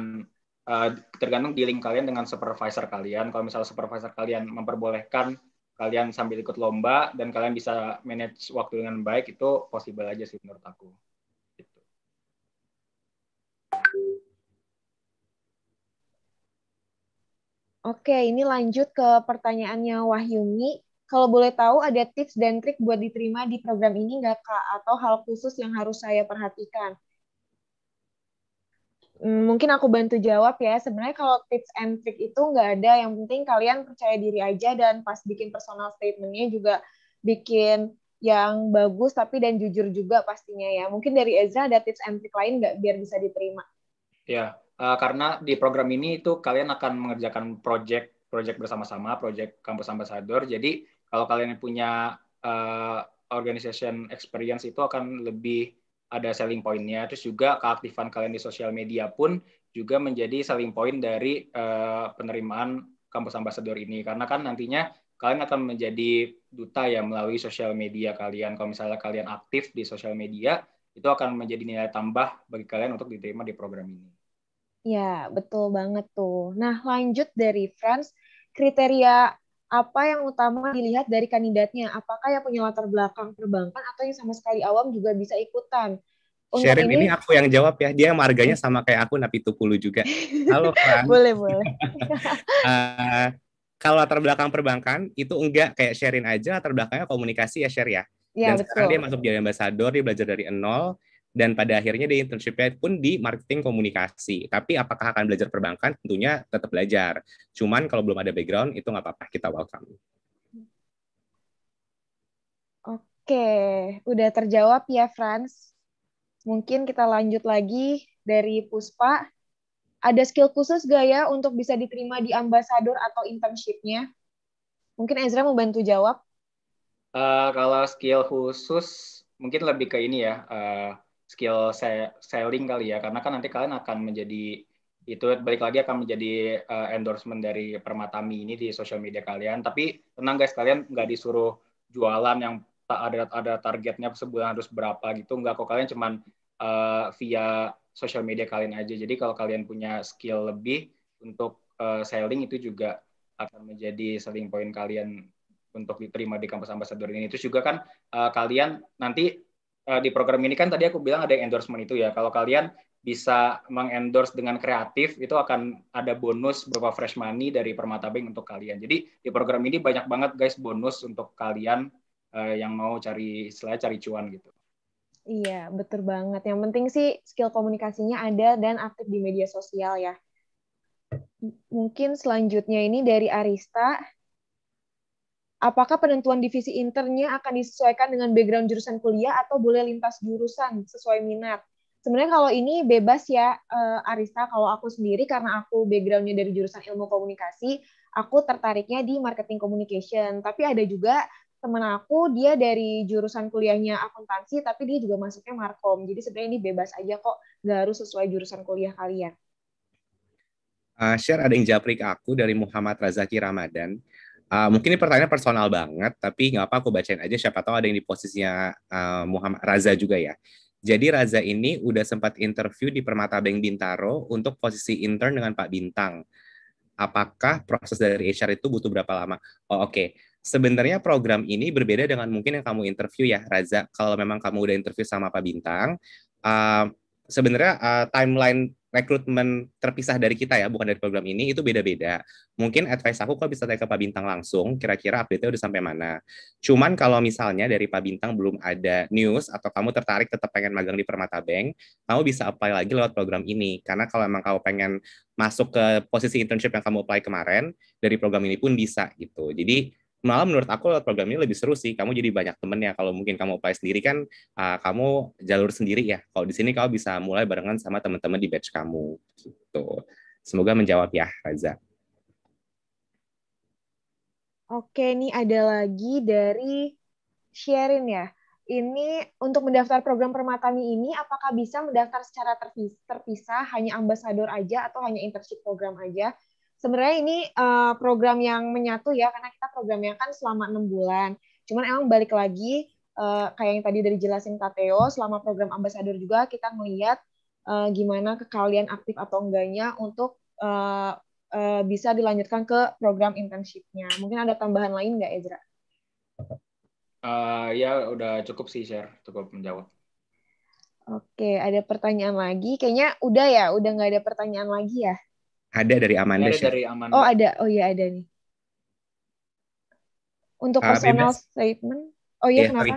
uh, tergantung link kalian dengan supervisor kalian. Kalau misalnya supervisor kalian memperbolehkan kalian sambil ikut lomba dan kalian bisa manage waktu dengan baik, itu possible aja sih menurut aku. Oke, ini lanjut ke pertanyaannya Wahyumi. Kalau boleh tahu ada tips dan trik buat diterima di program ini nggak Kak? Atau hal khusus yang harus saya perhatikan? Hmm, mungkin aku bantu jawab ya. Sebenarnya kalau tips and trick itu nggak ada. Yang penting kalian percaya diri aja dan pas bikin personal statementnya juga bikin yang bagus tapi dan jujur juga pastinya ya. Mungkin dari Ezra ada tips and trick lain nggak biar bisa diterima? Ya, Eh, karena di program ini itu kalian akan mengerjakan project project bersama-sama, project kampus ambassador. Jadi kalau kalian punya uh, organization experience itu akan lebih ada selling pointnya. Terus juga keaktifan kalian di sosial media pun juga menjadi selling point dari uh, penerimaan kampus ambassador ini. Karena kan nantinya kalian akan menjadi duta ya melalui sosial media kalian. Kalau misalnya kalian aktif di sosial media, itu akan menjadi nilai tambah bagi kalian untuk diterima di program ini. Ya, betul banget tuh. Nah, lanjut dari Franz, kriteria apa yang utama dilihat dari kandidatnya? Apakah yang punya latar belakang perbankan atau yang sama sekali awam juga bisa ikutan? Untuk Sherin ini, ini aku yang jawab ya. Dia marganya sama kayak aku Napi puluh juga. Halo Franz. boleh, boleh. uh, kalau latar belakang perbankan itu enggak kayak Sherin aja latar belakangnya komunikasi ya Sher ya. ya Dan betul. dia masuk jadi ambasador, dia belajar dari nol dan pada akhirnya di internshipnya pun di marketing komunikasi. Tapi apakah akan belajar perbankan? Tentunya tetap belajar. Cuman kalau belum ada background itu nggak apa-apa, kita welcome. Oke, udah terjawab ya Franz. Mungkin kita lanjut lagi dari Puspa. Ada skill khusus gak ya untuk bisa diterima di ambasador atau internshipnya? Mungkin Ezra mau bantu jawab. Uh, kalau skill khusus mungkin lebih ke ini ya, uh, skill selling kali ya karena kan nanti kalian akan menjadi itu balik lagi akan menjadi uh, endorsement dari Permatami ini di sosial media kalian tapi tenang guys kalian nggak disuruh jualan yang tak ada ada targetnya sebulan harus berapa gitu nggak kok kalian cuman uh, via sosial media kalian aja jadi kalau kalian punya skill lebih untuk uh, selling itu juga akan menjadi selling point kalian untuk diterima di kampus ambasador ini terus juga kan uh, kalian nanti Eh, di program ini kan tadi aku bilang ada endorsement itu ya. Kalau kalian bisa mengendorse dengan kreatif itu akan ada bonus berupa fresh money dari Permata Bank untuk kalian. Jadi di program ini banyak banget guys bonus untuk kalian uh, yang mau cari istilah cari cuan gitu. Iya, betul banget. Yang penting sih skill komunikasinya ada dan aktif di media sosial ya. Mungkin selanjutnya ini dari Arista apakah penentuan divisi internnya akan disesuaikan dengan background jurusan kuliah atau boleh lintas jurusan sesuai minat? Sebenarnya kalau ini bebas ya eh, Arista, kalau aku sendiri karena aku backgroundnya dari jurusan ilmu komunikasi, aku tertariknya di marketing communication. Tapi ada juga teman aku, dia dari jurusan kuliahnya akuntansi, tapi dia juga masuknya markom. Jadi sebenarnya ini bebas aja kok, nggak harus sesuai jurusan kuliah kalian. Uh, share ada yang japri ke aku dari Muhammad Razaki Ramadan. Uh, mungkin ini pertanyaan personal banget, tapi nggak apa aku bacain aja. Siapa tahu ada yang di posisinya uh, Muhammad Raza juga ya. Jadi Raza ini udah sempat interview di Permata Bank Bintaro untuk posisi intern dengan Pak Bintang. Apakah proses dari HR itu butuh berapa lama? Oh, Oke, okay. sebenarnya program ini berbeda dengan mungkin yang kamu interview ya, Raza. Kalau memang kamu udah interview sama Pak Bintang, uh, sebenarnya uh, timeline rekrutmen terpisah dari kita ya, bukan dari program ini, itu beda-beda. Mungkin advice aku kok bisa tanya ke Pak Bintang langsung, kira-kira update-nya udah sampai mana. Cuman kalau misalnya dari Pak Bintang belum ada news, atau kamu tertarik tetap pengen magang di Permata Bank, kamu bisa apply lagi lewat program ini. Karena kalau emang kamu pengen masuk ke posisi internship yang kamu apply kemarin, dari program ini pun bisa gitu. Jadi malah menurut aku program ini lebih seru sih. Kamu jadi banyak temen ya Kalau mungkin kamu apply sendiri kan uh, kamu jalur sendiri ya. Kalau di sini kamu bisa mulai barengan sama teman-teman di batch kamu. Gitu. Semoga menjawab ya, Raza. Oke, ini ada lagi dari Sherin ya. Ini untuk mendaftar program Permatani ini, apakah bisa mendaftar secara terpisah, terpisah hanya ambasador aja atau hanya internship program aja? sebenarnya ini uh, program yang menyatu ya karena kita programnya kan selama enam bulan. Cuman emang balik lagi uh, kayak yang tadi dari jelasin Kateo selama program ambasador juga kita melihat uh, eh, gimana kekalian aktif atau enggaknya untuk uh, uh, bisa dilanjutkan ke program internshipnya. Mungkin ada tambahan lain nggak Ezra? Uh, ya udah cukup sih share, cukup menjawab. Oke, ada pertanyaan lagi. Kayaknya udah ya, udah nggak ada pertanyaan lagi ya. Ada dari Amanda. Ada dari Amanda. Oh ada, oh iya ada nih. Untuk uh, personal bebas. statement, oh iya yeah, kenapa?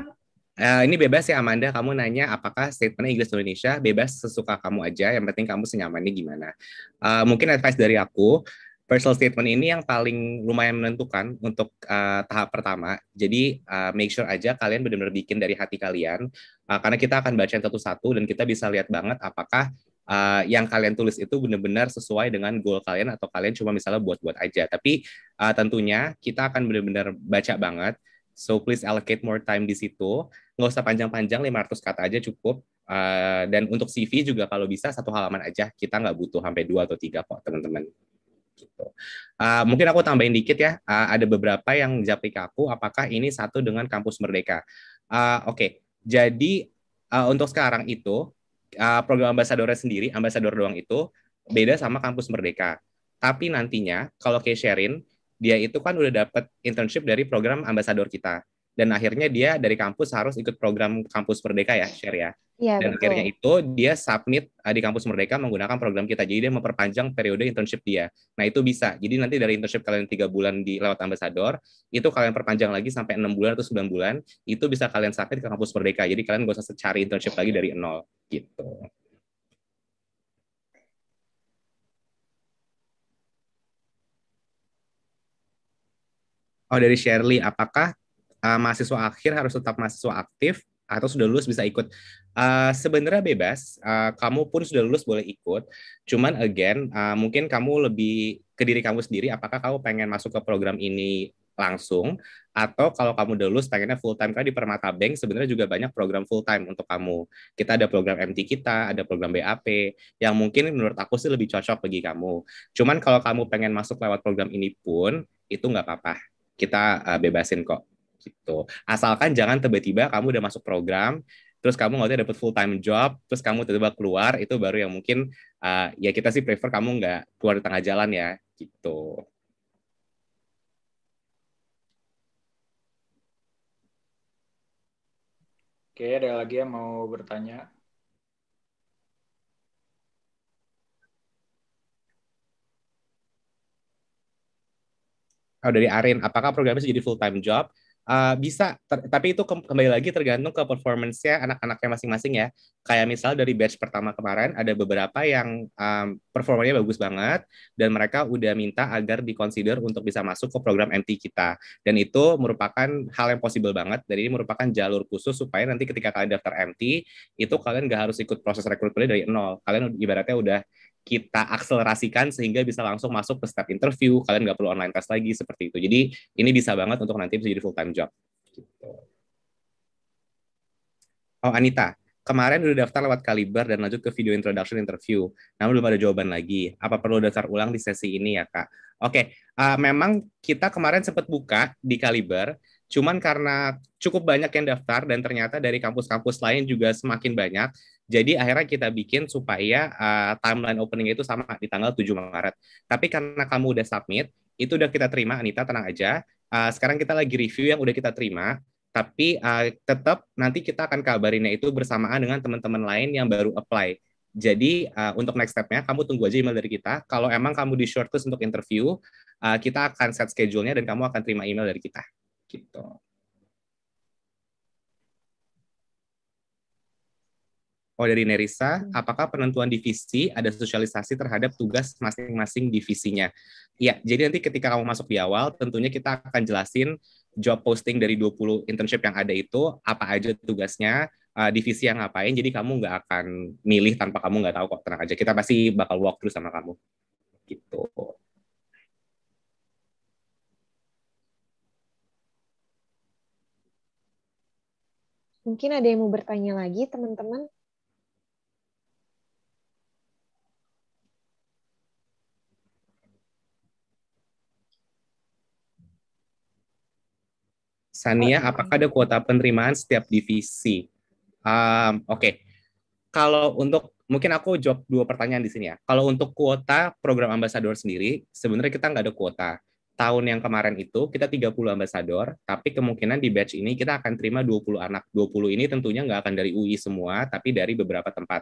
Uh, ini bebas ya Amanda, kamu nanya apakah statement Inggris Indonesia bebas sesuka kamu aja, yang penting kamu senyaman ini gimana. Uh, mungkin advice dari aku, personal statement ini yang paling lumayan menentukan untuk uh, tahap pertama. Jadi uh, make sure aja kalian benar-benar bikin dari hati kalian, uh, karena kita akan baca satu-satu dan kita bisa lihat banget apakah uh, yang kalian tulis itu benar-benar sesuai dengan goal kalian atau kalian cuma misalnya buat-buat aja. Tapi uh, tentunya kita akan benar-benar baca banget. So please allocate more time di situ. Nggak usah panjang-panjang, 500 kata aja cukup. Uh, dan untuk CV juga kalau bisa satu halaman aja. Kita nggak butuh sampai dua atau tiga kok teman-teman. Uh, mungkin aku tambahin dikit ya. Uh, ada beberapa yang japri ke aku. Apakah ini satu dengan kampus Merdeka? Uh, Oke, okay. jadi uh, untuk sekarang itu uh, program ambasadornya sendiri, ambasador doang itu beda sama kampus Merdeka. Tapi nantinya kalau kayak Sherin dia itu kan udah dapat internship dari program ambasador kita dan akhirnya dia dari kampus harus ikut program kampus Merdeka ya share ya, ya dan betul. akhirnya itu dia submit eh, di kampus Merdeka menggunakan program kita jadi dia memperpanjang periode internship dia nah itu bisa jadi nanti dari internship kalian tiga bulan di lewat ambasador itu kalian perpanjang lagi sampai enam bulan atau sembilan bulan itu bisa kalian submit ke kampus Merdeka jadi kalian gak usah cari internship lagi dari nol gitu Oh dari Shirley, apakah uh, mahasiswa akhir harus tetap mahasiswa aktif atau sudah lulus bisa ikut. Uh, Sebenarnya bebas, uh, kamu pun sudah lulus boleh ikut. Cuman again, uh, mungkin kamu lebih ke diri kamu sendiri. Apakah kamu pengen masuk ke program ini langsung atau kalau kamu udah lulus pengennya full time karena di Permata Bank sebenarnya juga banyak program full time untuk kamu. Kita ada program MT kita, ada program BAP yang mungkin menurut aku sih lebih cocok bagi kamu. Cuman kalau kamu pengen masuk lewat program ini pun itu nggak apa-apa. Kita uh, bebasin kok gitu. Asalkan jangan tiba-tiba kamu udah masuk program, terus kamu nggak dapat full time job, terus kamu tiba-tiba keluar, itu baru yang mungkin uh, ya kita sih prefer kamu nggak keluar di tengah jalan ya, gitu. Oke, ada lagi yang mau bertanya? oh, dari Arin, apakah programnya jadi full time job? Uh, bisa, ter, tapi itu ke, kembali lagi tergantung ke performance-nya anak-anaknya masing-masing ya. Kayak misal dari batch pertama kemarin ada beberapa yang um, performanya bagus banget dan mereka udah minta agar dikonsider untuk bisa masuk ke program MT kita. Dan itu merupakan hal yang possible banget. Dan ini merupakan jalur khusus supaya nanti ketika kalian daftar MT itu kalian gak harus ikut proses rekrutmen dari nol. Kalian ibaratnya udah kita akselerasikan sehingga bisa langsung masuk ke step interview kalian nggak perlu online test lagi seperti itu jadi ini bisa banget untuk nanti bisa jadi full time job gitu. oh Anita kemarin udah daftar lewat Kaliber dan lanjut ke video introduction interview namun belum ada jawaban lagi apa perlu daftar ulang di sesi ini ya kak oke okay. uh, eh, memang kita kemarin sempat buka di Kaliber cuman karena cukup banyak yang daftar dan ternyata dari kampus-kampus lain juga semakin banyak jadi akhirnya kita bikin supaya uh, timeline opening itu sama di tanggal 7 Maret. Tapi karena kamu udah submit, itu udah kita terima Anita, tenang aja. Uh, sekarang kita lagi review yang udah kita terima, tapi uh, eh, tetap nanti kita akan kabarinnya itu bersamaan dengan teman-teman lain yang baru apply. Jadi uh, untuk next step-nya, kamu tunggu aja email dari kita. Kalau emang kamu di shortlist untuk interview, uh, kita akan set schedule-nya dan kamu akan terima email dari kita. Gitu. Kalau oh, dari Nerissa, hmm. apakah penentuan divisi ada sosialisasi terhadap tugas masing-masing divisinya? Ya, jadi nanti ketika kamu masuk di awal, tentunya kita akan jelasin job posting dari 20 internship yang ada itu, apa aja tugasnya, eh, divisi yang ngapain, jadi kamu nggak akan milih tanpa kamu nggak tahu kok, tenang aja. Kita pasti bakal walk through sama kamu. Gitu. Mungkin ada yang mau bertanya lagi, teman-teman? Sania, apakah ada kuota penerimaan setiap divisi? Um, Oke, okay. kalau untuk mungkin aku jawab dua pertanyaan di sini ya. Kalau untuk kuota program ambasador sendiri, sebenarnya kita nggak ada kuota. Tahun yang kemarin itu kita 30 ambasador, tapi kemungkinan di batch ini kita akan terima 20 anak. 20 ini tentunya nggak akan dari UI semua, tapi dari beberapa tempat.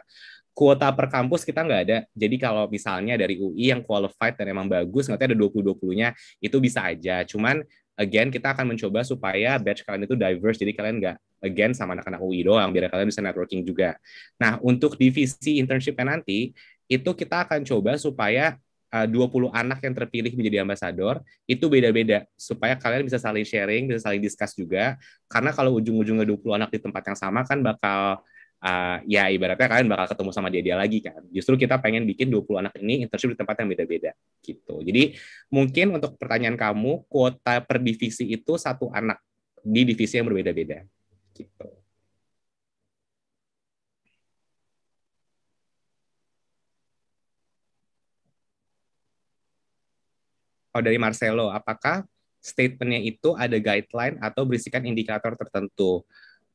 Kuota per kampus kita nggak ada. Jadi kalau misalnya dari UI yang qualified dan emang bagus, nanti ada 20-20-nya, itu bisa aja. Cuman again kita akan mencoba supaya batch kalian itu diverse jadi kalian nggak again sama anak-anak UI doang biar kalian bisa networking juga nah untuk divisi internshipnya nanti itu kita akan coba supaya eh, uh, 20 anak yang terpilih menjadi ambasador itu beda-beda supaya kalian bisa saling sharing bisa saling discuss juga karena kalau ujung-ujungnya 20 anak di tempat yang sama kan bakal uh, ya ibaratnya kalian bakal ketemu sama dia dia lagi kan. Justru kita pengen bikin 20 anak ini internship di tempat yang beda-beda gitu. Jadi mungkin untuk pertanyaan kamu kuota per divisi itu satu anak di divisi yang berbeda-beda gitu. Oh dari Marcelo, apakah statementnya itu ada guideline atau berisikan indikator tertentu?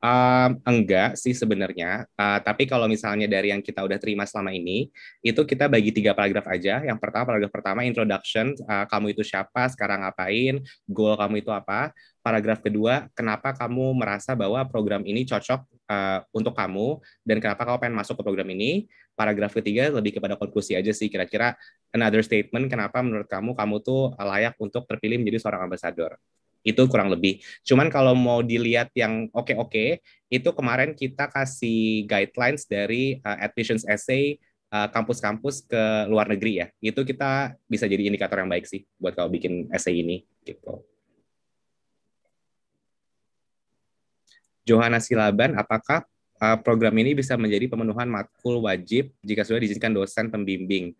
Um, enggak sih sebenarnya, uh, tapi kalau misalnya dari yang kita udah terima selama ini, itu kita bagi tiga paragraf aja. Yang pertama, paragraf pertama introduction, uh, kamu itu siapa, sekarang ngapain, goal kamu itu apa. Paragraf kedua, kenapa kamu merasa bahwa program ini cocok uh, untuk kamu dan kenapa kamu pengen masuk ke program ini. Paragraf ketiga lebih kepada konklusi aja sih, kira-kira another statement kenapa menurut kamu kamu tuh layak untuk terpilih menjadi seorang ambasador itu kurang lebih. Cuman kalau mau dilihat yang oke-oke, itu kemarin kita kasih guidelines dari uh, admissions essay eh, kampus-kampus uh, ke luar negeri ya. Itu kita bisa jadi indikator yang baik sih buat kalau bikin essay ini gitu. Johanna Silaban, apakah uh, program ini bisa menjadi pemenuhan matkul wajib jika sudah diizinkan dosen pembimbing?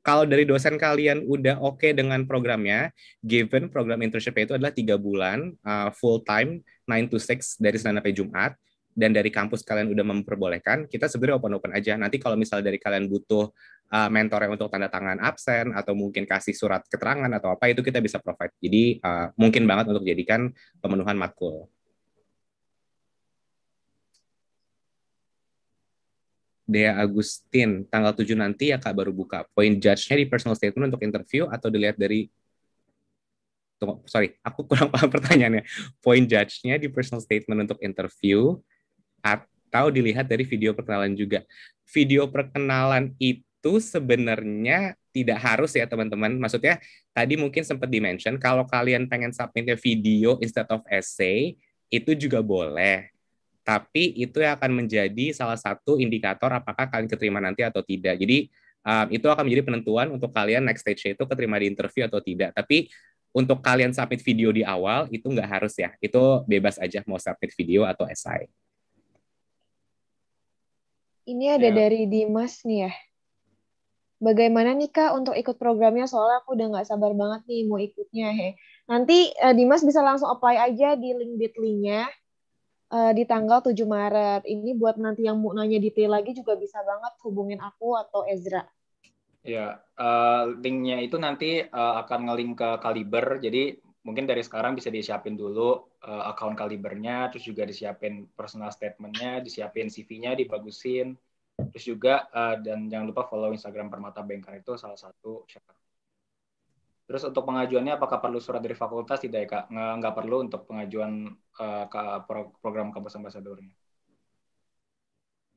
kalau dari dosen kalian udah oke okay dengan programnya, given program internship itu adalah tiga bulan uh, full time 9 to 6 dari Senin sampai Jumat dan dari kampus kalian udah memperbolehkan, kita sebenarnya open-open aja. Nanti kalau misalnya dari kalian butuh uh, yang untuk tanda tangan absen atau mungkin kasih surat keterangan atau apa itu kita bisa provide. Jadi uh, mungkin banget untuk jadikan pemenuhan matkul. Dea Agustin tanggal 7 nanti ya Kak baru buka. Poin judge-nya di personal statement untuk interview atau dilihat dari Tunggu, sorry, aku kurang paham pertanyaannya. Poin judge-nya di personal statement untuk interview atau dilihat dari video perkenalan juga. Video perkenalan itu sebenarnya tidak harus ya teman-teman. Maksudnya tadi mungkin sempat dimention kalau kalian pengen submitnya video instead of essay itu juga boleh tapi itu yang akan menjadi salah satu indikator apakah kalian keterima nanti atau tidak. Jadi um, itu akan menjadi penentuan untuk kalian next stage itu keterima di interview atau tidak. Tapi untuk kalian submit video di awal itu nggak harus ya, itu bebas aja mau submit video atau esai. Ini ada ya. dari Dimas nih ya. Bagaimana nih kak untuk ikut programnya? Soalnya aku udah nggak sabar banget nih mau ikutnya he. Nanti uh, Dimas bisa langsung apply aja di link bit.ly-nya uh, di tanggal 7 Maret. Ini buat nanti yang mau nanya detail lagi juga bisa banget hubungin aku atau Ezra. Ya, uh, linknya itu nanti uh, akan ngelink ke Kaliber, jadi mungkin dari sekarang bisa disiapin dulu uh, account Kalibernya, terus juga disiapin personal statementnya, disiapin CV-nya, dibagusin, terus juga uh, dan jangan lupa follow Instagram Permata Banker itu salah satu Terus untuk pengajuannya apakah perlu surat dari fakultas tidak ya kak? Nggak, nggak perlu untuk pengajuan uh, ke program kampus ambasadornya.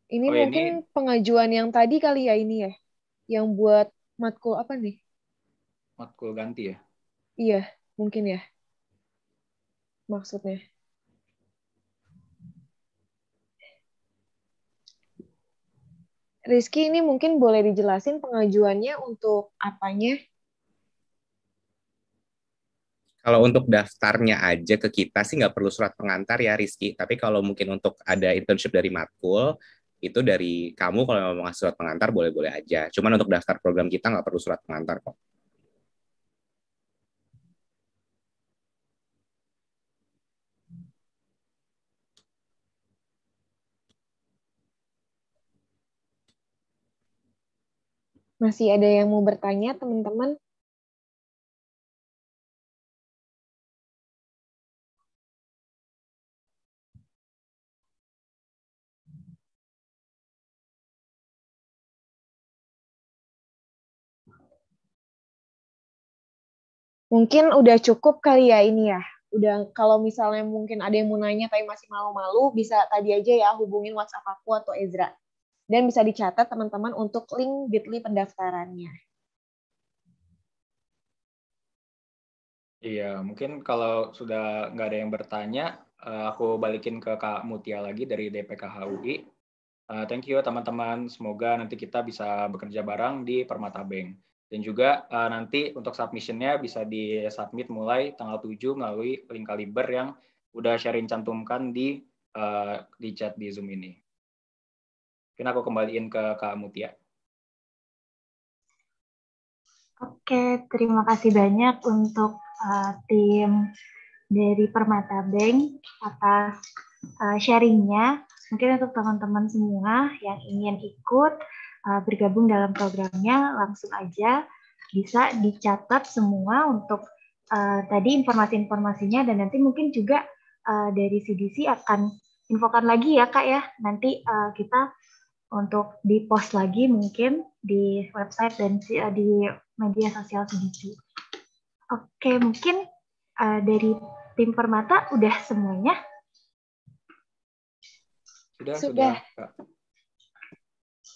Ini oh, ya, mungkin ini... pengajuan yang tadi kali ya ini ya, yang buat matkul apa nih? Matkul ganti ya? Iya, mungkin ya. Maksudnya. Rizky, ini mungkin boleh dijelasin pengajuannya untuk apanya? Kalau untuk daftarnya aja ke kita sih nggak perlu surat pengantar ya Rizky. Tapi kalau mungkin untuk ada internship dari Matkul, itu dari kamu kalau mau ngasih surat pengantar boleh-boleh aja. Cuman untuk daftar program kita nggak perlu surat pengantar kok. Masih ada yang mau bertanya, teman-teman? Mungkin udah cukup kali ya ini ya. Udah kalau misalnya mungkin ada yang mau nanya tapi masih malu-malu, bisa tadi aja ya hubungin WhatsApp aku atau Ezra. Dan bisa dicatat teman-teman untuk link Bitly pendaftarannya. Iya, mungkin kalau sudah nggak ada yang bertanya, eh, aku balikin ke Kak Mutia lagi dari DPKH UI. Eh, thank you teman-teman. Semoga nanti kita bisa bekerja bareng di Permata Bank. Dan juga uh, nanti untuk submissionnya bisa di submit mulai tanggal 7 melalui link kaliber yang udah sharing cantumkan di uh, di chat di Zoom ini. Mungkin aku kembaliin ke Kak Mutia. Oke, terima kasih banyak untuk uh, tim dari Permata Bank atas uh, sharingnya. Mungkin untuk teman-teman semua yang ingin ikut, uh, bergabung dalam programnya langsung aja bisa dicatat semua untuk uh, tadi informasi-informasinya dan nanti mungkin juga uh, dari CDC akan infokan lagi ya Kak ya. Nanti uh, kita untuk di post lagi mungkin di website dan di media sosial CDC. Oke, mungkin uh, dari tim Permata udah semuanya. Sudah, sudah. sudah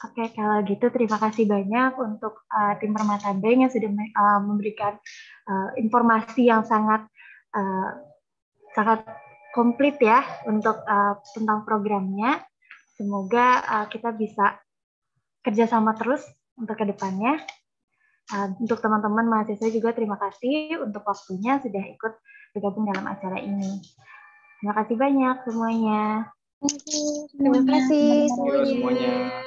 Oke, kalau gitu terima kasih banyak untuk uh, tim Permata Bank yang sudah uh, memberikan uh, informasi yang sangat uh, sangat komplit ya untuk uh, tentang programnya. Semoga uh, kita bisa kerjasama terus untuk kedepannya. Uh, untuk teman-teman mahasiswa juga terima kasih untuk waktunya sudah ikut bergabung dalam acara ini. Terima kasih banyak semuanya. Terima kasih semuanya. Terima kasih semuanya.